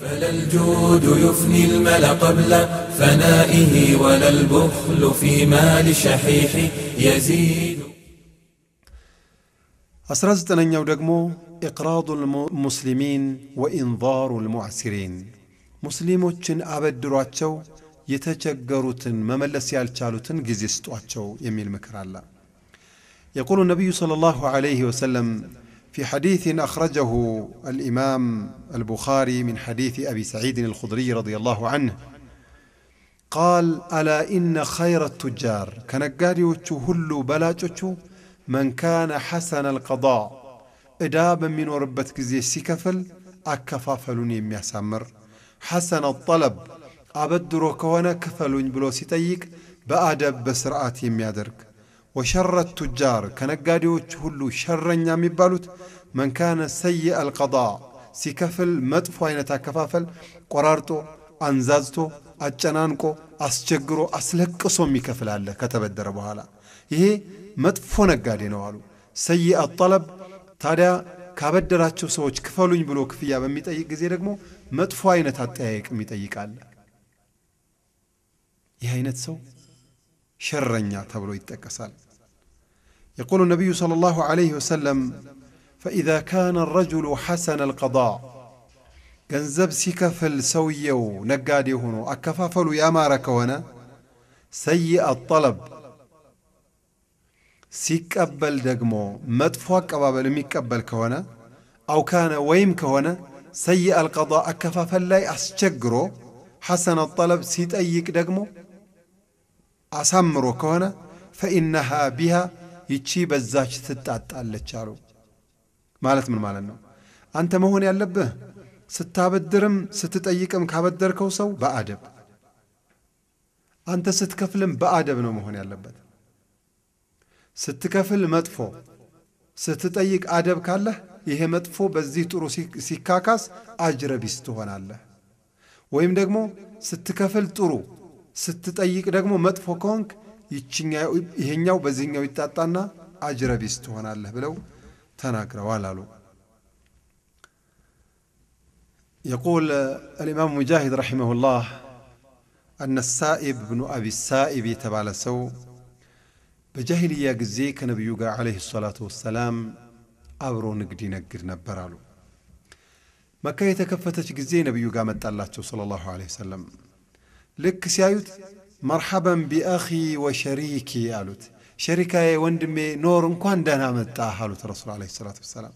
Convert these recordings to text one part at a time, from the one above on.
فلا الجود يفني المل قبل فنائه ولا البخل في مال شحيح يزيد أسرزت أن يودقمو إقراض المسلمين وإنظار المعسرين ሙስሊሞችን ሙስሊሞችን አበድሯቸው የተቸገሩትን መመለስ ያልቻሉትን ጊዜ ስጧቸው የሚል ምክር አለ የቁሉ ነቢዩ ለ ላሁ ለህ ወሰለም في حديث أخرجه الإمام البخاري من حديث أبي سعيد الخضري رضي الله عنه قال ألا إن خير التجار كنقاريوچو هلو بلاچوچو من كان حسن القضاء إدابا من وربت كزي سيكفل أكفافلون يمياسامر حسن الطلب أبدرو كوانا كفلون بلو سيتيك بأدب بسرعات يميادرك ወሸረት ቱጃር ከነጋዴዎች ሁሉ ሸረኛ የሚባሉት መንካነ ካነ ሰይአ አልቀዳ ሲከፍል መጥፎ አይነት አከፋፈል ቆራርጦ አንዛዝቶ አጨናንቆ አስቸግሮ አስለቅሶ የሚከፍል አለ ከተበደረ በኋላ ይሄ መጥፎ ነጋዴ ነው አሉ ሰይአ ጠለብ ታዲያ ካበደራቸው ሰዎች ክፈሉኝ ብሎ ክፍያ በሚጠይቅ ጊዜ ደግሞ መጥፎ አይነት አጠያየቅም ይጠይቃል ይህ አይነት ሰው ሸረኛ ተብሎ ይጠቀሳል يقول النبي صلى الله عليه وسلم فإذا كان الرجل حسن القضاء كان سكفل سويو نقادي هنو أكفافل يا مارك هنا سيء الطلب سيكبل دقمو مدفوك أبا بل كونا أو كان ويم كونا سيء القضاء أكفافل لاي أسجقرو حسن الطلب سيت أيك دقمو أسمرو كونا فإنها بها ይቺ በዛች ትጣጣለች አሉ። ማለት ምን ማለት ነው? አንተ መሆን ያለብህ ስታበድርም ስትጠይቅም ካበደርከው ሰው በአደብ አንተ ስትከፍልም በአደብ ነው መሆን ያለበት። ስትከፍል መጥፎ ስትጠይቅ አደብ ካለህ ይሄ መጥፎ በዚህ ጥሩ ሲካካስ አጅረ ቢስ ትሆናለህ። ወይም ደግሞ ስትከፍል ጥሩ ስትጠይቅ ደግሞ መጥፎ ከሆንክ ይሄኛው በዚህኛው ይጣጣና አጅረቢስ ትሆናለህ ብለው ተናግረዋል አሉ። يقول الإمام مجاهد رحمه الله أن السائب بن أبي السائب يتبال سو بجاهلية قزي كنبيو عليه الصلاة والسلام أبرو نقدي نقر نبرالو مكة يتكفتش قزي نبيو متى الله صلى الله عليه وسلم لك سيايوت መርሐበን ቢአኺ ወሸሪኪ አሉት። ሸሪካዬ ወንድሜ ኖር እንኳን ደህና መጣ አሉት ረሱል ዓለይሂ ሰላቱ ወሰላም።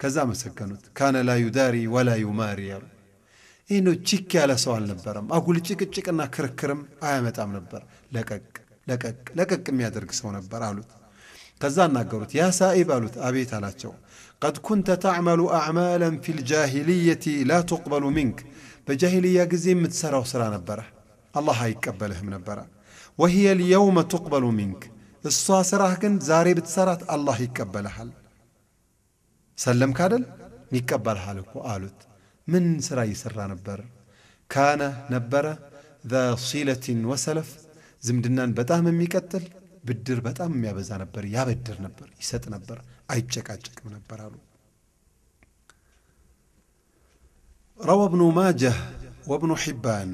ከዛ አመሰገኑት። ካነ ላ ዩዳሪ ወላ ዩማሪ አሉ። ይህ ነው ችክ ያለ ሰው አልነበረም። አጉል ጭቅጭቅና ክርክርም አያመጣም ነበር። ለቀቅ ለቀቅ ለቀቅ የሚያደርግ ሰው ነበር አሉት። ከዛ አናገሩት። ያ ሳኢብ አሉት። አቤት አላቸው። ቀድ ኩንተ ተዕመሉ አዕማለን ፊልጃሂልየቲ ልጃሂልየቲ ላ ቱቅበሉ ሚንክ በጃሂልያ ጊዜ የምትሠራው ሥራ ነበረ الله هاي كبله من برا وهي اليوم تقبل منك الصلاة سراه زاري بتسرات الله يكبلها سلم كادل يكبلها لك وقالت من سرى يسرى نبر كان نبر ذا صيلة وسلف زمدنا زمدنان من ميكتل بدر بتهم يا بزا نبر يا بدر نبر يسات نبر اي تشك اي تشك من نبر روى ابن ماجه وابن حبان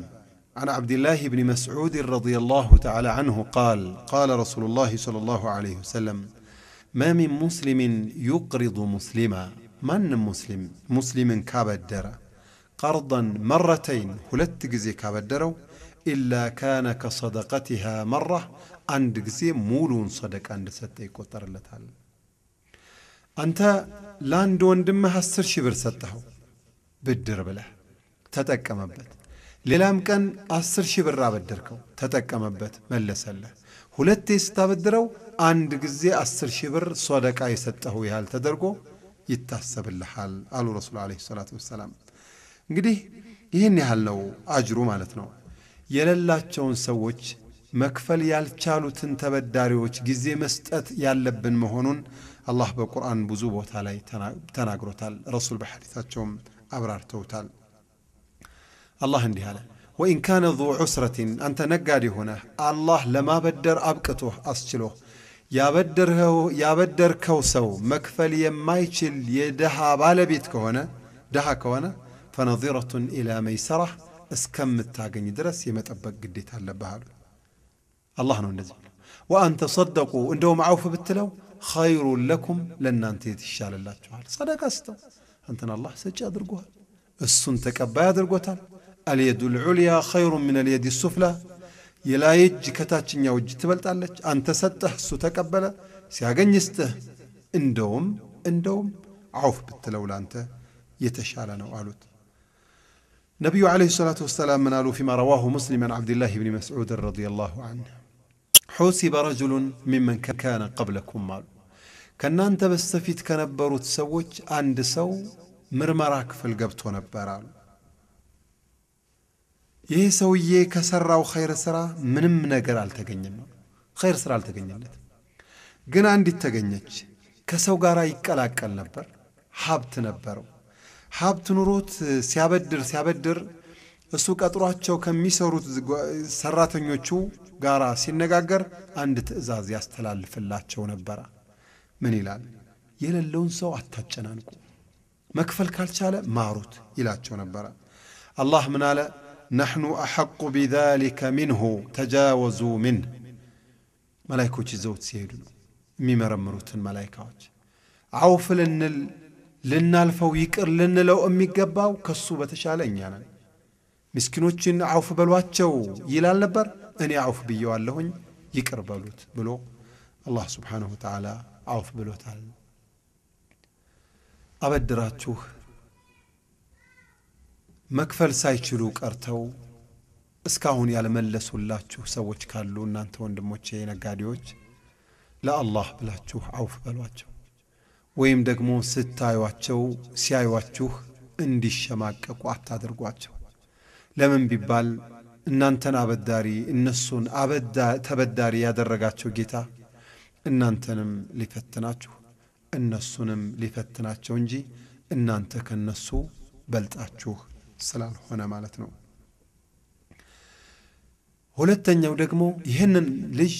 عن عبد الله بن مسعود رضي الله تعالى عنه قال قال رسول الله صلى الله عليه وسلم ما من مسلم يقرض مسلما من مسلم مسلم كابدر قرضا مرتين هلت جزي كابدرو إلا كان كصدقتها مرة عند جزي مولون صدق عند ستي كتر لتال أنت لاندون دمها السر شبر ستهو بدر بله تتكمبت ሌላም ቀን አስር ሺህ ብር አበደርከው፣ ተጠቀመበት፣ መለሰለህ። ሁለቴ ስታበድረው አንድ ጊዜ አስር ሺህ ብር ሶደቃ የሰጠሁ ያህል ተደርጎ ይታሰብልሃል አሉ ረሱሉ ዓለይሂ ሰላቱ ወሰላም። እንግዲህ ይህን ያህል ነው አጅሩ ማለት ነው። የሌላቸውን ሰዎች መክፈል ያልቻሉትን ተበዳሪዎች ጊዜ መስጠት ያለብን መሆኑን አላህ በቁርአን ብዙ ቦታ ላይ ተናግሮታል። ረሱል በሐዲታቸውም አብራርተውታል። الله عندي هذا وإن كان ذو عسرة أنت نقادي هنا الله لما بدر أبكته أسجله يا بدر هو يا بدر كوسو مكفل يمايشل يدها بالبيت هنا دها كهنا فنظرة إلى ميسرة اسكم التاقن يدرس يمتأبق قديت هلا الله نو نزل وأن تصدقوا إنهم عوف بالتلو خير لكم لن أنتي تشال الله تعالى صدق أستو أنتنا الله سجاد أدرقوها السنتك أبا أدرقوها اليد العليا خير من اليد السفلى يلا يج كتاتشن يوج تبلتالج أنت ستح ستك أبلا سياغن يسته اندوم اندوم عوف بالتلولة أنت يتشالنا وعلوت نبي عليه الصلاة والسلام من فيما رواه مسلم عن عبد الله بن مسعود رضي الله عنه حسب رجل ممن كان قبلكم مال كان أنت بس فيت كنبروت سوج عند سو مرمراك في القبط ونبرالو ይህ ሰውዬ ከሰራው ኸይር ስራ ምንም ነገር አልተገኘም። ኸይር ስራ አልተገኘለት፣ ግን አንዲት ተገኘች። ከሰው ጋር ይቀላቀል ነበር፣ ሀብት ነበረው። ሀብት ኑሮት ሲያበድር ሲያበድር እሱ ቀጥሯቸው ከሚሰሩት ሰራተኞቹ ጋር ሲነጋገር አንድ ትዕዛዝ ያስተላልፍላቸው ነበረ። ምን ይላል? የሌለውን ሰው አታጨናንቁ፣ መክፈል ካልቻለ ማሩት ይላቸው ነበረ። አላህ ምን አለ? نحن أحق بذلك منه تجاوزوا منه ملايكو زوت سيدنا ميما رمروت الملايكات عوف لن لن الفو يكر لن لو أمي قباو كسو بتشال إنيانا مسكنوتشن عوف بلواتشو يلا لبر أني عوف بيو اللهن يكر بلوت بلو الله سبحانه وتعالى عوف بلوت أبد راتوه መክፈል ሳይችሉ ቀርተው እስካሁን ያልመለሱላችሁ ሰዎች ካሉ እናንተ ወንድሞቼ ነጋዴዎች ለአላህ ብላችሁ አውፍ በሏቸው። ወይም ደግሞ ስታዩቸው ሲያዩችሁ እንዲሸማቀቁ አታድርጓቸው። ለምን ቢባል እናንተን አበዳሪ እነሱን ተበዳሪ ያደረጋቸው ጌታ እናንተንም ሊፈትናችሁ እነሱንም ሊፈትናቸው እንጂ እናንተ ከነሱ በልጣችሁ ስላልሆነ ማለት ነው። ሁለተኛው ደግሞ ይህንን ልጅ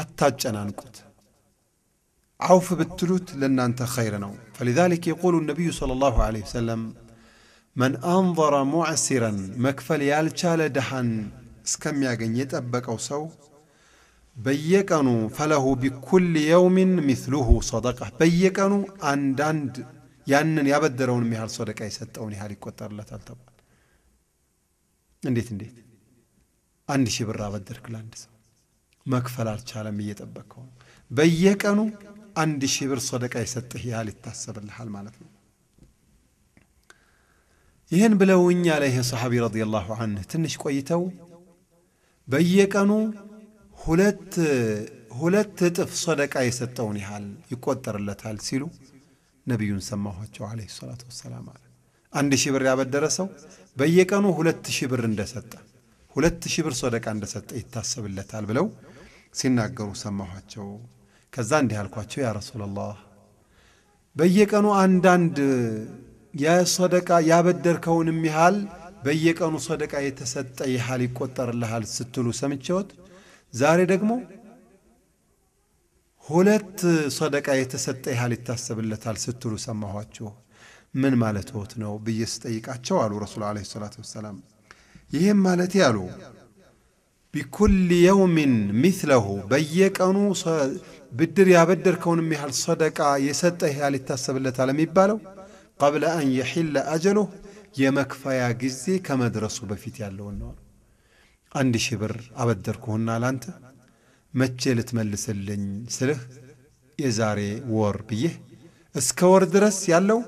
አታጨናንቁት። አውፍ ብትሉት ለእናንተ ኸይር ነው። ፈሊዛሊክ የቁሉ ነቢዩ ሰለላሁ ዐለይሂ ወሰለም መን አንظረ ሙዕሲረን መክፈል ያልቻለ ድሃን እስከሚያገኝ የጠበቀው ሰው በየቀኑ ፈለሁ ቢኩል የውሚን ሚስሉሁ ሰደቃ በየቀኑ አንዳንድ ያንን ያበደረውን ያህል ሰደቃ የሰጠውን ያህል ይቆጠርለታል ተባለ። እንዴት እንዴት አንድ ሺህ ብር አበደርክ ለአንድ ሰው መክፈል አልቻለም፣ እየጠበቀው ነው። በየቀኑ አንድ ሺህ ብር ሶደቃ የሰጥህ ያህል ይታሰብልሃል ማለት ነው። ይህን ብለውኝ አለ ይህ ሰሓቢ ረዲየላሁ አንህ። ትንሽ ቆይተው በየቀኑ ሁለት ሁለት እጥፍ ሶደቃ የሰጠውን ያህል ይቆጠርለታል ሲሉ ነቢዩን ሰማኋቸው አለ ሰላቱ ወሰላም። አለ አንድ ሺህ ብር ያበደረ ሰው በየቀኑ ሁለት ሺህ ብር እንደሰጠ ሁለት ሺህ ብር ሰደቃ እንደሰጠ ይታሰብለታል ብለው ሲናገሩ ሰማኋቸው። ከዛ እንዲህ አልኳቸው፣ ያ ረሱላላህ በየቀኑ አንዳንድ የሰደቃ ያበደርከውንም ያህል በየቀኑ ሰደቃ የተሰጠ ያህል ይቆጠርልሃል ስትሉ ሰምቼዎት ዛሬ ደግሞ ሁለት ሰደቃ የተሰጠ ያህል ይታሰብለታል ስትሉ ሰማኋችሁ። ምን ማለት ሆት ነው ብዬ ስጠይቃቸው አሉ ረሱል ዓለይሂ ሰላቱ ወሰላም ይህም ማለት ያሉ ቢኩል የውሚን ሚትለሁ በየቀኑ ብድር ያበደርከውንም ያህል ሰደቃ የሰጠህ ያህል ይታሰብለታል የሚባለው ቀብለ አን የሒለ አጀሉህ የመክፈያ ጊዜ ከመድረሱ በፊት ያለውን ነው። አንድ ሺህ ብር አበደርኩህና ላንተ መቼ ልትመልስልኝ ስልህ የዛሬ ወር ብዬህ እስከ ወር ድረስ ያለው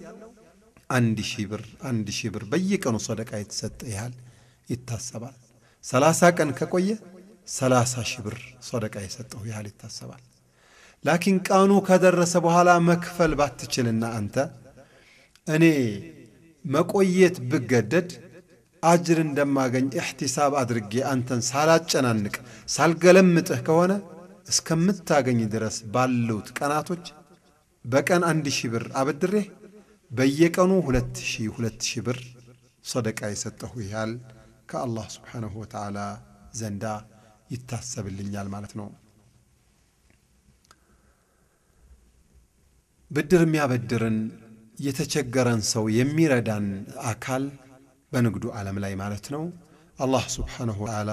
አንድ ሺህ ብር አንድ ሺህ ብር በየቀኑ ሰደቃ የተሰጠ ያህል ይታሰባል። ሰላሳ ቀን ከቆየ ሰላሳ ሺህ ብር ሰደቃ የሰጠው ያህል ይታሰባል። ላኪን ቀኑ ከደረሰ በኋላ መክፈል ባትችልና አንተ እኔ መቆየት ብገደድ አጅር እንደማገኝ እሕቲሳብ አድርጌ አንተን ሳላጨናንቅ ሳልገለምጥህ ከሆነ እስከምታገኝ ድረስ ባሉት ቀናቶች በቀን አንድ ሺህ ብር አበድሬህ በየቀኑ ሁለት ሺህ ሁለት ሺህ ብር ሰደቃ የሰጠሁ ያህል ከአላህ ስብሓንሁ ወተዓላ ዘንዳ ይታሰብልኛል ማለት ነው። ብድር የሚያበድርን የተቸገረን ሰው የሚረዳን አካል በንግዱ ዓለም ላይ ማለት ነው አላህ ስብሓንሁ ወተዓላ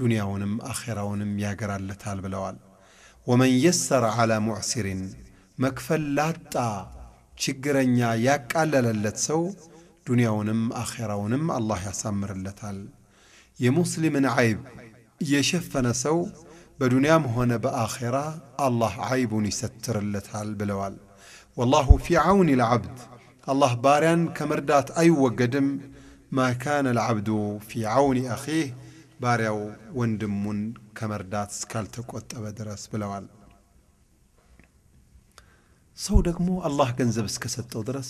ዱንያውንም አኼራውንም ያገራለታል ብለዋል። ወመን የሰረ ዓላ ሙዕሲሪን መክፈል ላጣ ችግረኛ ያቃለለለት ሰው ዱንያውንም አኼራውንም አላህ ያሳምርለታል። የሙስሊምን ዐይብ የሸፈነ ሰው በዱንያም ሆነ በአኼራ አላህ ዐይቡን ይሰትርለታል ብለዋል። ወላሁ ፊ ዐውኒ ልዓብድ፣ አላህ ባሪያን ከመርዳት አይወገድም። ማካነ ካነ ልዓብዱ ፊ ዐውኒ አኺህ፣ ባሪያው ወንድሙን ከመርዳት እስካልተቆጠበ ድረስ ብለዋል። ሰው ደግሞ አላህ ገንዘብ እስከሰጠው ድረስ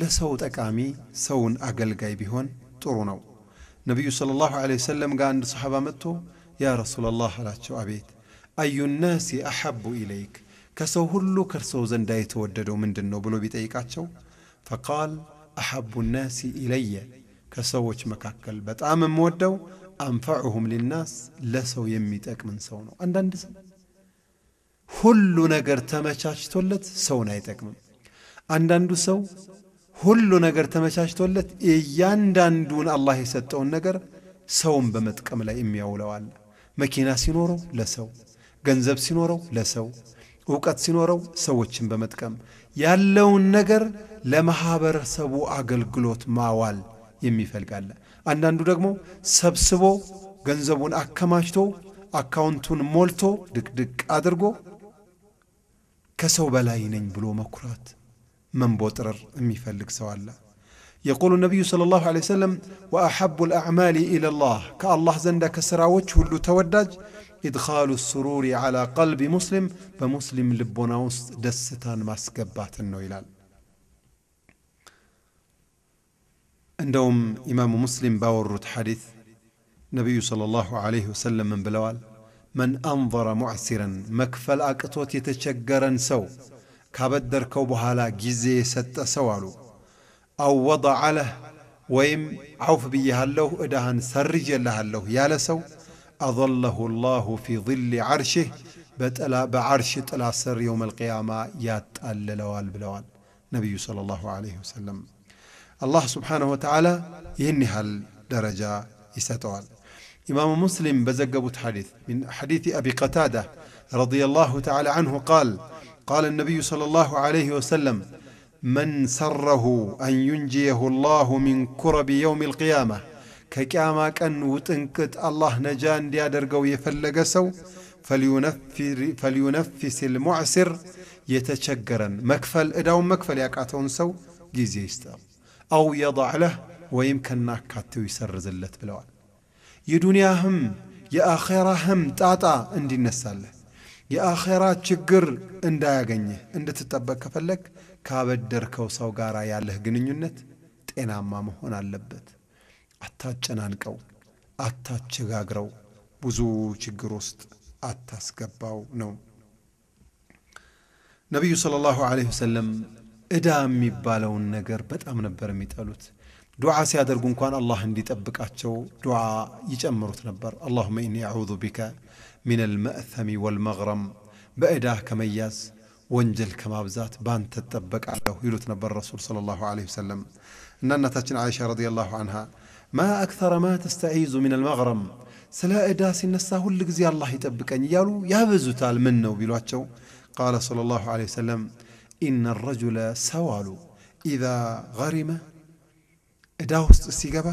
ለሰው ጠቃሚ ሰውን አገልጋይ ቢሆን ጥሩ ነው። ነቢዩ ሰለላሁ ዐለይሂ ወሰለም ጋር አንድ ሰሓባ መጥቶ ያ ረሱላላህ አላቸው። አቤት አዩ ናስ አሐቡ ኢለይክ ከሰው ሁሉ ከእርሰው ዘንዳ የተወደደው ምንድን ነው ብሎ ቢጠይቃቸው፣ ፈቃል አሐቡ ናሲ ኢለየ ከሰዎች መካከል በጣም የምወደው አንፈዑሁም ሊናስ ለሰው የሚጠቅምን ሰው ነው። አንዳንድ ሰው ሁሉ ነገር ተመቻችቶለት ሰውን አይጠቅምም። አንዳንዱ ሰው ሁሉ ነገር ተመቻችቶለት እያንዳንዱን አላህ የሰጠውን ነገር ሰውን በመጥቀም ላይ የሚያውለዋል። መኪና ሲኖረው ለሰው፣ ገንዘብ ሲኖረው ለሰው፣ እውቀት ሲኖረው ሰዎችን በመጥቀም ያለውን ነገር ለማኅበረሰቡ አገልግሎት ማዋል የሚፈልጋለ። አንዳንዱ ደግሞ ሰብስቦ ገንዘቡን አከማችቶ አካውንቱን ሞልቶ ድቅድቅ አድርጎ كسو بلاينين بلو مكرات من بوترر أمي فلك سوالا يقول النبي صلى الله عليه وسلم وأحب الأعمال إلى الله كالله زندك سراوج اللو تودج إدخال السرور على قلب مسلم فمسلم لبناوس دستان ماسكبات النويلال عندهم إمام مسلم باور حديث نبي صلى الله عليه وسلم من بلوال من أنظر معسرا مكفل أكتوت يتشجرا سو كابدر كوبها لا جزي ست سوالو أو وضع له ويم عوف بيها له إدهان سرج لها له يا لسو أظله الله في ظل عرشه بتلا بعرش تلا سر يوم القيامة يات اللوال بلوال نبي صلى الله عليه وسلم الله سبحانه وتعالى ينهى الدرجة يستوال إمام مسلم بزقبت حديث من حديث أبي قتادة رضي الله تعالى عنه قال قال النبي صلى الله عليه وسلم من سره أن ينجيه الله من كرب يوم القيامة كاما كان وتنكت الله نجان ليادرقو يفلق سو فلينفر فلينفس المعسر يتشجرا مكفل إداو مكفل يقعتون سو جيزي يستقب أو يضع له ويمكن ناكاتو يسرز اللت بلوان የዱንያህም የአኼራህም ጣጣ እንዲነሳልህ የአኼራ ችግር እንዳያገኝህ እንድትጠበቅ ከፈለግ ካበደርከው ሰው ጋር ያለህ ግንኙነት ጤናማ መሆን አለበት። አታጨናንቀው፣ አታቸጋግረው፣ ብዙ ችግር ውስጥ አታስገባው ነው። ነቢዩ ሰለላሁ ዐለይሂ ወሰለም ዕዳ የሚባለውን ነገር በጣም ነበር የሚጠሉት። دعاء سيادر قنقان الله اندي تبك أتشو دعاء يجمر تنبر اللهم إني أعوذ بك من المأثم والمغرم بأداه كمياز وانجل كمابزات بان تتبك عليه يلو تنبر الرسول صلى الله عليه وسلم نانا تاتشن عائشة رضي الله عنها ما أكثر ما تستعيز من المغرم سلا إداس النساء هلق زي الله يتبك أن يالو يابزو تال منه بلو قال صلى الله عليه وسلم إن الرجل سوال إذا غرم ዕዳ ውስጥ ሲገባ፣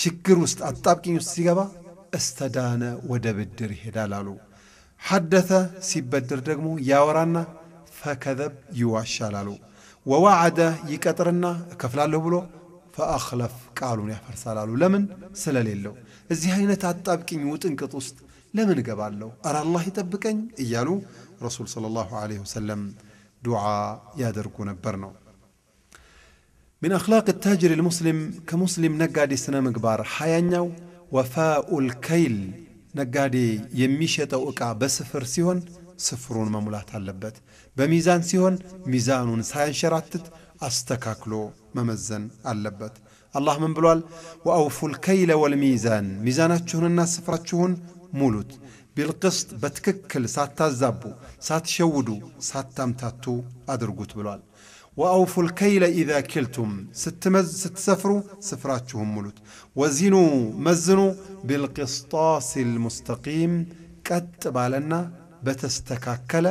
ችግር ውስጥ አጣብቂኝ ውስጥ ሲገባ እስተዳነ ወደ ብድር ይሄዳል አሉ። ሐደተ ሲበድር ደግሞ ያወራና ፈከዘብ ይዋሻል አሉ። ወዋዓደ ይቀጥርና እከፍላለሁ ብሎ ፈአኽለፍ ቃሉን ያፈርሳል አሉ። ለምን ስለሌለው። እዚህ አይነት አጣብቂኝ ውጥንቅጥ ውስጥ ለምን እገባለሁ? ኧረ አላህ ይጠብቀኝ እያሉ ረሱል ሰለላሁ ዐለይሂ ወሰለም ዱዓ ያደርጉ ነበር ነው من أخلاق التاجر المسلم كمسلم نقادي سنة مقبار حيانيو وفاء الكيل نقادي يميشة أقع بسفر سيون سفرون مملات اللبت بميزان سيون ميزان ساينشراتت أستكاكلو ممزن اللبت الله من بلوال وأوفوا الكيل والميزان شهن الناس سفراتشون ሙሉት ቢልቅስጥ በትክክል شودو ሳትሸውዱ متاتو أدرقوت بلوال وأوفوا الكيل إذا كلتم ستمز ستسفروا سفراتهم ملوت وزنوا مزنوا بالقسطاس المستقيم كت بالنا بتستككل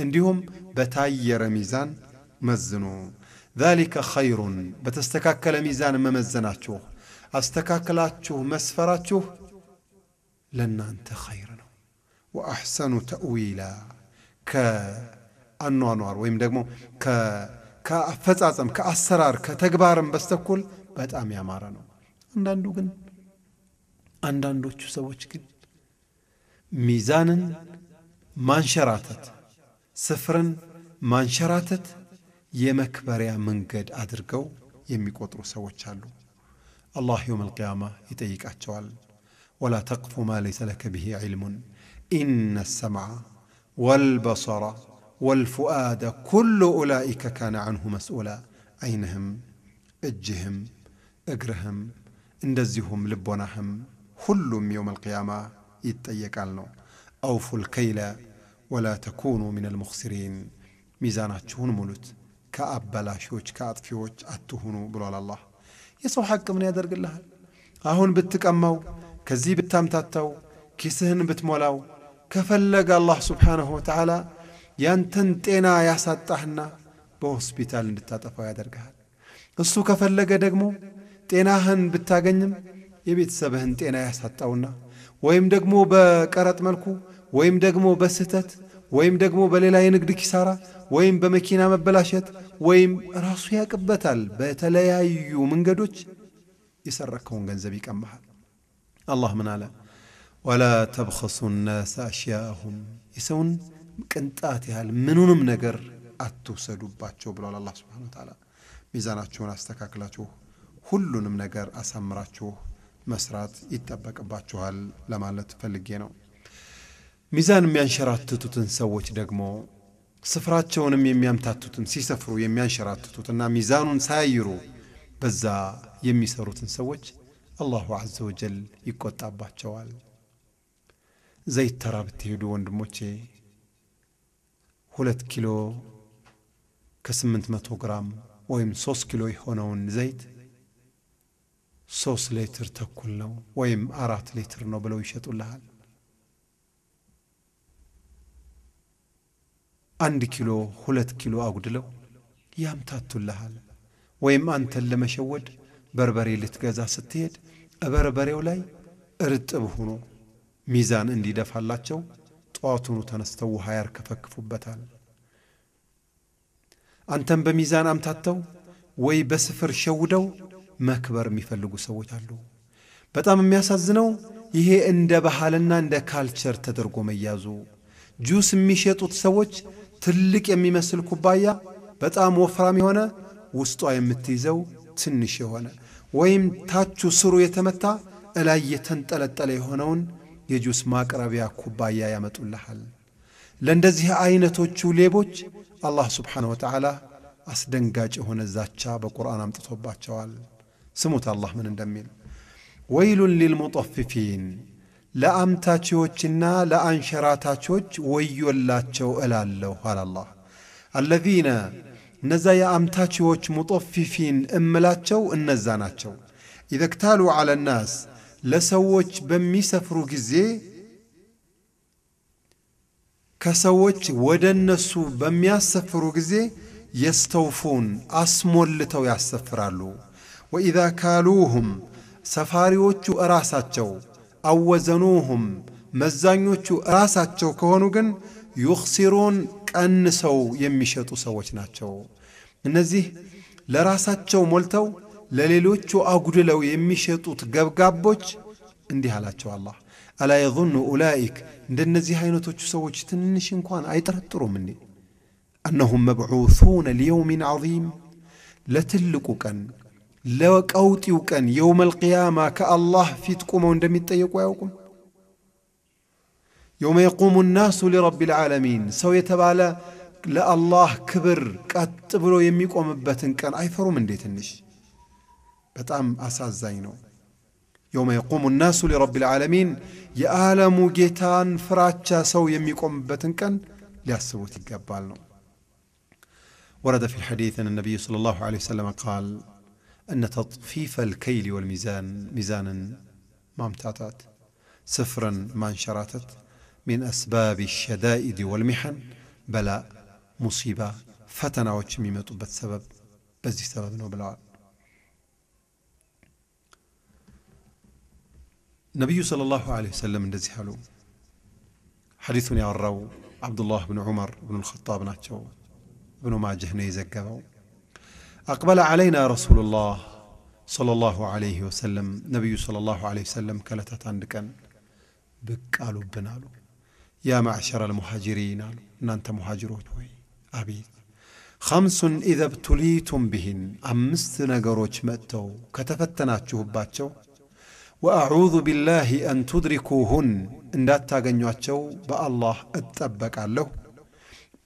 عندهم بتاير ميزان مزنوا ذلك خير بتستككل ميزان ما مزناتوه استككلاتوه مسفراتوه لنا أنت خيرنا وأحسن تأويلا ك أنوار ويمدقمو ك كأفزازم كأسرار كتجبارم بس تقول بيت أمي أمارانو عندن دوجن عندن دوتش سويش كن ميزانن منشراتت سفرن منشراتت يا منقد أدركو يميكوترو سويش حلو الله يوم القيامة يتيك أتشوال ولا تقف ما ليس لك به علم إن السمع والبصر ወልፉአደ ኩሉ ኡላኢከ ካነ አንሁ መስኡላ አይንህም እጅህም እግርህም እንደዚሁም ልቦናህም ሁሉም የውም አልቅያማ ይጠየቃል ነው። አውፉል ልከይለ ወላ ተኩኑ ምን አልሙኽሲሪን ሚዛናችሁን ሙሉት ከአበላሾች ከአጥፊዎች አትሁኑ ብሏል አላህ። የሰው ሐቅ ምን ያደርግልሃል? አሁን ብትቀማው፣ ከዚህ ብታምታታው፣ ኪስህን ብትሞላው ከፈለገ አላህ ስብሓነሁ ወተዓላ ያንተን ጤና ያሳጣህና በሆስፒታል እንድታጠፋው ያደርግሃል። እሱ ከፈለገ ደግሞ ጤናህን ብታገኝም የቤተሰብህን ጤና ያሳጣውና ወይም ደግሞ በቀረጥ መልኩ ወይም ደግሞ በስህተት ወይም ደግሞ በሌላ የንግድ ኪሳራ ወይም በመኪና መበላሸት ወይም ራሱ ያቅበታል። በተለያዩ መንገዶች የሰረከውን ገንዘብ ይቀማሃል። አላህ ምን አለ? ወላ ተብኸሱ ናስ አሽያአሁም የሰውን ቅንጣት ያህል ምኑንም ነገር አትውሰዱባቸው ብለዋል አላህ ሱብሓነሁ ወተዓላ። ሚዛናቸውን አስተካክላችሁ ሁሉንም ነገር አሳምራችሁ መስራት ይጠበቅባችኋል ለማለት ፈልጌ ነው። ሚዛን የሚያንሸራትቱትን ሰዎች ደግሞ ስፍራቸውንም የሚያምታቱትን ሲሰፍሩ የሚያንሸራትቱትና ሚዛኑን ሳያይሩ በዛ የሚሰሩትን ሰዎች አላሁ ዐዘ ወጀል ይቆጣባቸዋል። ዘይት ተራ ብትሄዱ ወንድሞቼ ሁለት ኪሎ ከስምንት መቶ ግራም ወይም ሶስት ኪሎ የሆነውን ዘይት ሶስት ሊትር ተኩል ነው ወይም አራት ሊትር ነው ብለው ይሸጡልሃል። አንድ ኪሎ ሁለት ኪሎ አጉድለው ያምታቱልሃል። ወይም አንተን ለመሸወድ በርበሬ ልትገዛ ስትሄድ በርበሬው ላይ እርጥብ ሆኖ ሚዛን እንዲደፋላቸው ጠዋቱኑ ተነስተው ውሃ ያርከፈክፉበታል። አንተም በሚዛን አምታተው ወይ በስፍር ሸውደው መክበር የሚፈልጉ ሰዎች አሉ። በጣም የሚያሳዝነው ይሄ እንደ ባህልና እንደ ካልቸር ተደርጎ መያዙ። ጁስ የሚሸጡት ሰዎች ትልቅ የሚመስል ኩባያ፣ በጣም ወፍራም የሆነ ውስጧ የምትይዘው ትንሽ የሆነ ወይም ታቹ ስሩ የተመታ እላይ የተንጠለጠለ የሆነውን የጁስ ማቅረቢያ ኩባያ ያመጡልሃል። ለእንደዚህ አይነቶቹ ሌቦች አላህ ስብሓነ ወተዓላ አስደንጋጭ የሆነ ዛቻ በቁርአን አምጥቶባቸዋል። ስሙት አላህ ምን እንደሚል ወይሉን ሊልሙጠፊፊን ለአምታችዎችና ለአንሸራታቾች ወዮላቸው እላለሁ አለ አላህ። አለዚነ እነዛ የአምታችዎች ሙጠፊፊን እምላቸው እነዛ ናቸው ኢዘ ክታሉ ዐለ ናስ ለሰዎች በሚሰፍሩ ጊዜ ከሰዎች ወደ እነሱ በሚያሰፍሩ ጊዜ የስተውፉን አስሞልተው ያሰፍራሉ። ወኢዛ ካሉሁም ሰፋሪዎቹ እራሳቸው፣ አወዘኑሁም መዛኞቹ እራሳቸው ከሆኑ ግን ዩኽሲሩን ቀንሰው የሚሸጡ ሰዎች ናቸው። እነዚህ ለራሳቸው ሞልተው ለሌሎቹ አጉድለው የሚሸጡት ገብጋቦች እንዲህ አላቸው አላህ አላ የظኑ ኡላይክ እንደነዚህ አይነቶቹ ሰዎች ትንሽ እንኳን አይጠረጥሩም እንዴ أنهم مبعوثون ليوم عظيم كان لوك أوتيو كان يوم القيامة كالله في تقوموا عندما يوكم يوم يقوم الناس لرب العالمين سو يتبالى لا الله كبر كاتبرو تبلو يميقوم بتن كان أيفروا من ديتنش بتعم أساس ነው። يوم يقوم الناس لرب العالمين የዓለሙ ጌታን ፍራቻ ሰው የሚቆምበትን ቀን ሊያስቡት ይገባል ነው። ورد في الحديث أن النبي صلى الله عليه وسلم قال أن تطفيف الكيل والميزان ميزانا ما مامتاتات سفرا انشراتت من أسباب الشدائد والمحن بلاء مصيبة فتنة وشميمة بسبب بزي سبب نوبل ነቢዩ ሰለ ላሁ ለ ወሰለም እንደዚህ አሉ ሐዲሱን ያወራው አብዱላህ ብን بن ብን ልኸጣብ ናቸው እብኑ ማጀህ ነው የዘገበው أقبل علينا رسول الله صلى الله عليه وسلم نبي صلى الله عليه وسلم كلتت عندك بك قالوا بنالو يا معشر المهاجرين إن أنت مهاجر وي أبي خمس إذا ابتليتم بهن أمست نقروش مأتو كتفتناتشو باتشو ወአዑዙ ቢላሂ አን ቱድሪኩሁን እንዳታገኟቸው በአላህ እጠበቃለሁ።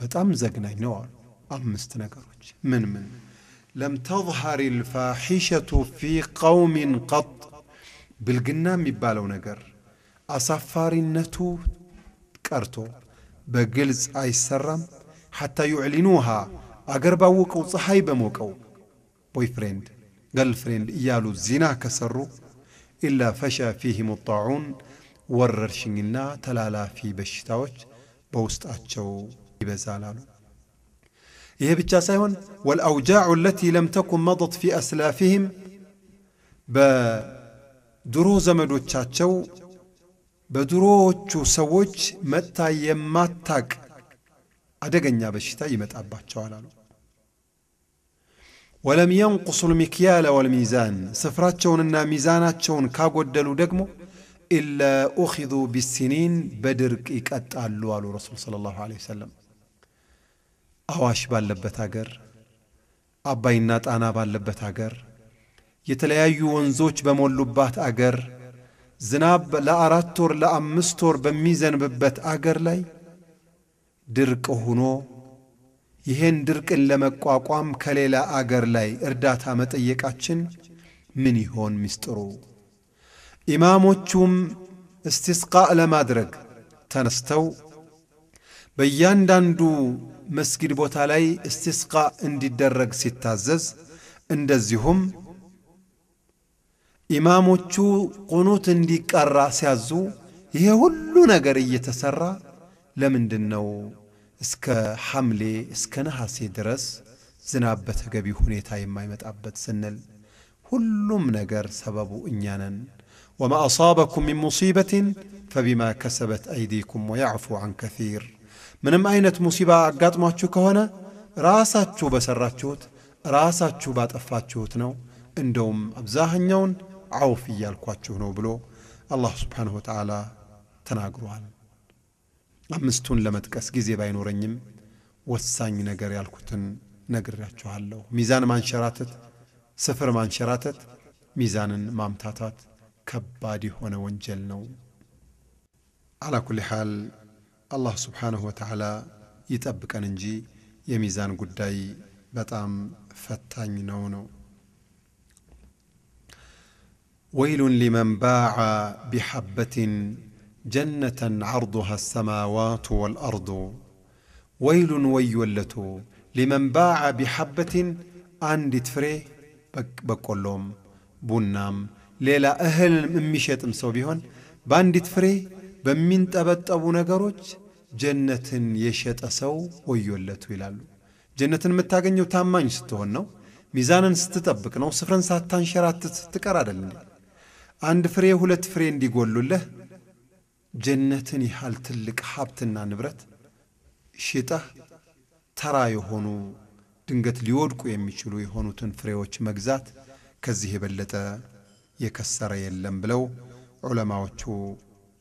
በጣም ዘግናኝ ነው አሉ። አምስት ነገሮች ምን ምን? ለም ተዝሀር ልፋሒሸቱ ፊ ቀውሚን ቀጥ ብልግና የሚባለው ነገር አሳፋሪነቱ ቀርቶ በግልጽ አይሰራም። ሐታ ዩዕሊኑሃ አገር ባወቀው ፀሐይ በሞቀው ቦይፍሬንድ ገልፍሬንድ እያሉ ዚና ከሰሩ ኢላ ፈሻ ፊህም ጣዑን ወረርሽኝና ተላላፊ በሽታዎች በውስጣቸው ይበዛል አሉ። ይሄ ብቻ ሳይሆን ወልአውጃዑ አለቲ ለም ተኩን መጠት ፊ አስላፊህም በድሮ ዘመዶቻቸው በድሮዎቹ ሰዎች መጥታ የማታቅ አደገኛ በሽታ ይመጣባቸዋል አሉ። ولم ينقصوا المكيال والميزان سفراتشون ان ميزاناتشون كاغو الدلو دقمو الا اخذوا بالسنين بدر كيكات قالوا الرسول صلى الله عليه وسلم اواش باللبت اجر اباينات انا باللبت اجر يتلايو ونزوش بمولبات اجر زناب لا اراتور لا امستور بميزان ببت اجر لي درك هونو ይህን ድርቅን ለመቋቋም ከሌላ አገር ላይ እርዳታ መጠየቃችን ምን ይሆን ምስጢሩ? ኢማሞቹም እስቲስቃእ ለማድረግ ተነስተው በእያንዳንዱ መስጊድ ቦታ ላይ እስቲስቃእ እንዲደረግ ሲታዘዝ፣ እንደዚሁም ኢማሞቹ ቁኑት እንዲቀራ ሲያዙ፣ ይሄ ሁሉ ነገር እየተሠራ ለምንድን ነው اسك حملي اسك نهاسي درس زناب بتقبي هوني تايم ما يمت سنل هلوم نجر سبب إنيانا وما أصابكم من مصيبة فبما كسبت أيديكم ويعفو عن كثير من أم أينت مصيبة قد ما هنا راسات شو بسرات راسات شو بات أفات اندوم أبزاه عوفي عوفيا بلو الله سبحانه وتعالى تناقروا عنه አምስቱን ለመጥቀስ ጊዜ ባይኖረኝም ወሳኝ ነገር ያልኩትን ነግሬያችኋለሁ። ሚዛን ማንሸራተት፣ ስፍር ማንሸራተት፣ ሚዛንን ማምታታት ከባድ የሆነ ወንጀል ነው። አላ ኩሊ ሓል አላህ ስብሓንሁ ወተዓላ ይጠብቀን እንጂ የሚዛን ጉዳይ በጣም ፈታኝ ነው ነው ወይሉን ሊመን ባዓ ቢሐበትን جنة عرضها السماوات والأرض ويل ويولته لمن باع بحبة አንዲት ፍሬ በቆሎም ቡናም ሌላ እህል የሚሸጥም ሰው ቢሆን በአንዲት ፍሬ በሚንጠበጠቡ ነገሮች ጀነትን የሸጠ ሰው ወዮለቱ ይላሉ። ጀነትን የምታገኘው ታማኝ ስትሆን ነው። ሚዛንን ስትጠብቅ ነው። ስፍረን ሳታንሸራትት ስትቀር አይደለም። አንድ ፍሬ ሁለት ፍሬ እንዲጎሉልህ ጀነትን ያህል ትልቅ ሀብትና ንብረት ሽጠህ ተራ የሆኑ ድንገት ሊወድቁ የሚችሉ የሆኑትን ፍሬዎች መግዛት ከዚህ የበለጠ የከሰረ የለም ብለው ዑለማዎቹ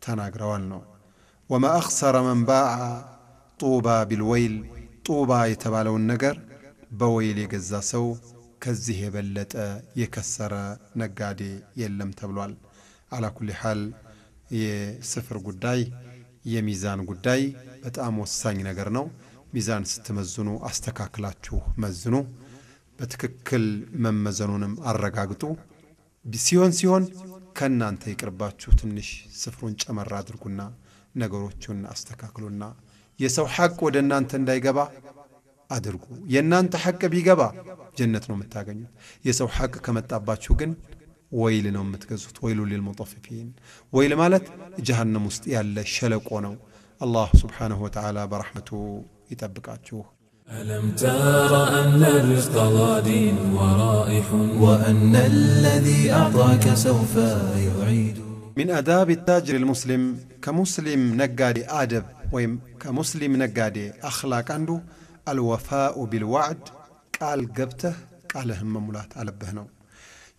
ተናግረዋል ነው። ወማ አኽሰረ መን ባዓ ጡባ ቢልወይል ጡባ የተባለውን ነገር በወይል የገዛ ሰው ከዚህ የበለጠ የከሰረ ነጋዴ የለም ተብሏል። አላ ሓል የስፍር ጉዳይ፣ የሚዛን ጉዳይ በጣም ወሳኝ ነገር ነው። ሚዛን ስትመዝኑ አስተካክላችሁ መዝኑ። በትክክል መመዘኑንም አረጋግጡ። ሲሆን ሲሆን ከእናንተ ይቅርባችሁ፣ ትንሽ ስፍሩን ጨመር አድርጉና ነገሮቹን አስተካክሉና የሰው ሐቅ ወደ እናንተ እንዳይገባ አድርጉ። የእናንተ ሐቅ ቢገባ ጀነት ነው የምታገኙት። የሰው ሐቅ ከመጣባችሁ ግን ويل ነው متكزوت ወይሉ للمطففين ወይል مالت جهنم ውስጥ ያለ ሸለቆ الله سبحانه وتعالى برحمته በረሕመቱ ألم تر أن الرزق غاد ورائح وأن الذي أعطاك سوف يعيد من أداب التاجر المسلم كمسلم نقادي آدب ويم كمسلم نقادي أخلاق عنده الوفاء بالوعد قال قبته قال هم ملات ألبهنو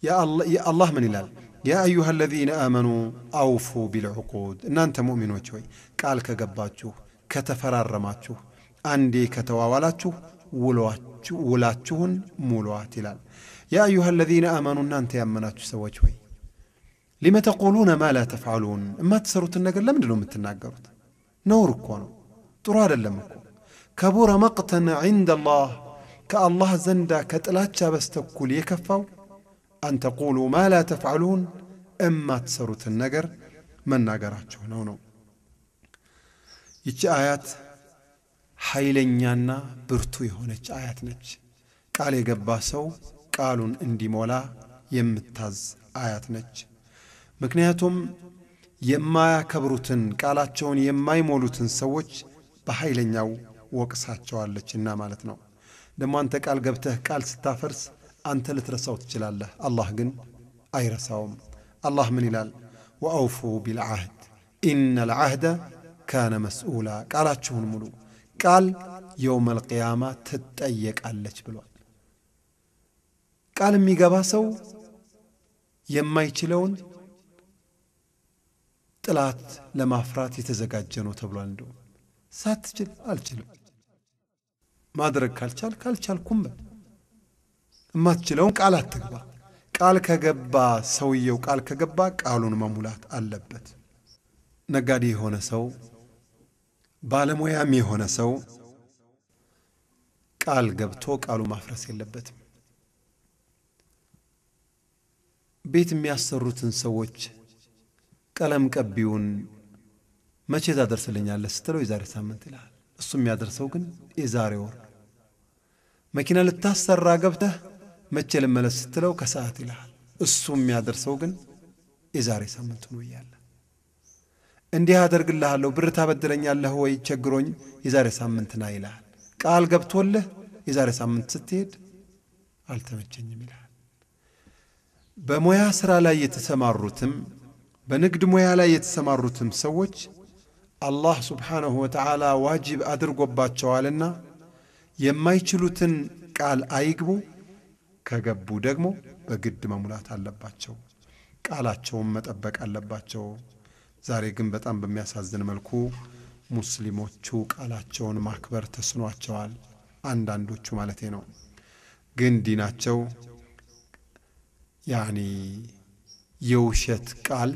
يا الله يا الله من الال يا ايها الذين امنوا اوفوا بالعقود ان انت مؤمن وشوي قال كجباچو كتفررماچو عندي كتواوالاچو ولواچو ولاچون مولوات الال يا ايها الذين امنوا ان انت يامناچو سوچوي لما تقولون ما لا تفعلون ما تسروت النقل لم دلو متناقرت نور كونو طرار لمكو كبور مقتن عند الله كالله زندا كتلاتشا بستكول يكفو አንተቁሉ ማ ላ ተፍዓሉን እማትሰሩትን ነገር መናገራቸው ነው ነው ይቺ አያት ኃይለኛና ብርቱ የሆነች አያት ነች። ቃል የገባ ሰው ቃሉን እንዲሞላ የምታዝ አያት ነች። ምክንያቱም የማያከብሩትን ቃላቸውን የማይሞሉትን ሰዎች በኃይለኛው ወቅሳቸዋለችና ማለት ነው። ደሞ አንተ ቃል ገብተህ ቃል ስታፈርስ አንተ ልትረሳው ትችላለህ፣ አላህ ግን አይረሳውም። አላህ ምን ይላል? ወአውፉ ቢልዓህድ ኢነ ልዓህደ ካነ መስኡላ ቃላችሁን ሙሉ ቃል የውመል ቅያማ ትጠየቃለች ብሏል። ቃል የሚገባ ሰው የማይችለውን ጥላት ለማፍራት የተዘጋጀ ነው ተብሏል። እንደውም ሳትችል አልችልም ማድረግ ካልቻል ካልቻልኩም በል የማትችለውን ቃል አትግባ። ቃል ከገባ ሰውየው ቃል ከገባ ቃሉን መሙላት አለበት። ነጋዴ የሆነ ሰው ባለሙያም የሆነ ሰው ቃል ገብቶ ቃሉ ማፍረስ የለበትም። ቤት የሚያሰሩትን ሰዎች ቀለም ቀቢውን መቼ ታደርስልኛለህ ስትለው የዛሬ ሳምንት ይልሃል። እሱ የሚያደርሰው ግን የዛሬ ወር መኪና ልታሰራ ገብተህ መቼ ልመለስ ስትለው ከሰዓት ይልሃል። እሱ የሚያደርሰው ግን የዛሬ ሳምንት ነው እያለ እንዲህ አደርግልሃለሁ ብር ታበድረኛለህ ወይ ቸግሮኝ የዛሬ ሳምንት ና ይልሃል። ቃል ገብቶልህ የዛሬ ሳምንት ስትሄድ አልተመቸኝም ይልሃል። በሙያ ሥራ ላይ የተሰማሩትም በንግድ ሙያ ላይ የተሰማሩትም ሰዎች አላህ ስብሓነሁ ወተዓላ ዋጅብ አድርጎባቸዋልና የማይችሉትን ቃል አይግቡ። ከገቡ ደግሞ በግድ መሙላት አለባቸው። ቃላቸውን መጠበቅ አለባቸው። ዛሬ ግን በጣም በሚያሳዝን መልኩ ሙስሊሞቹ ቃላቸውን ማክበር ተስኗቸዋል። አንዳንዶቹ ማለቴ ነው። ግን ዲናቸው ያኒ የውሸት ቃል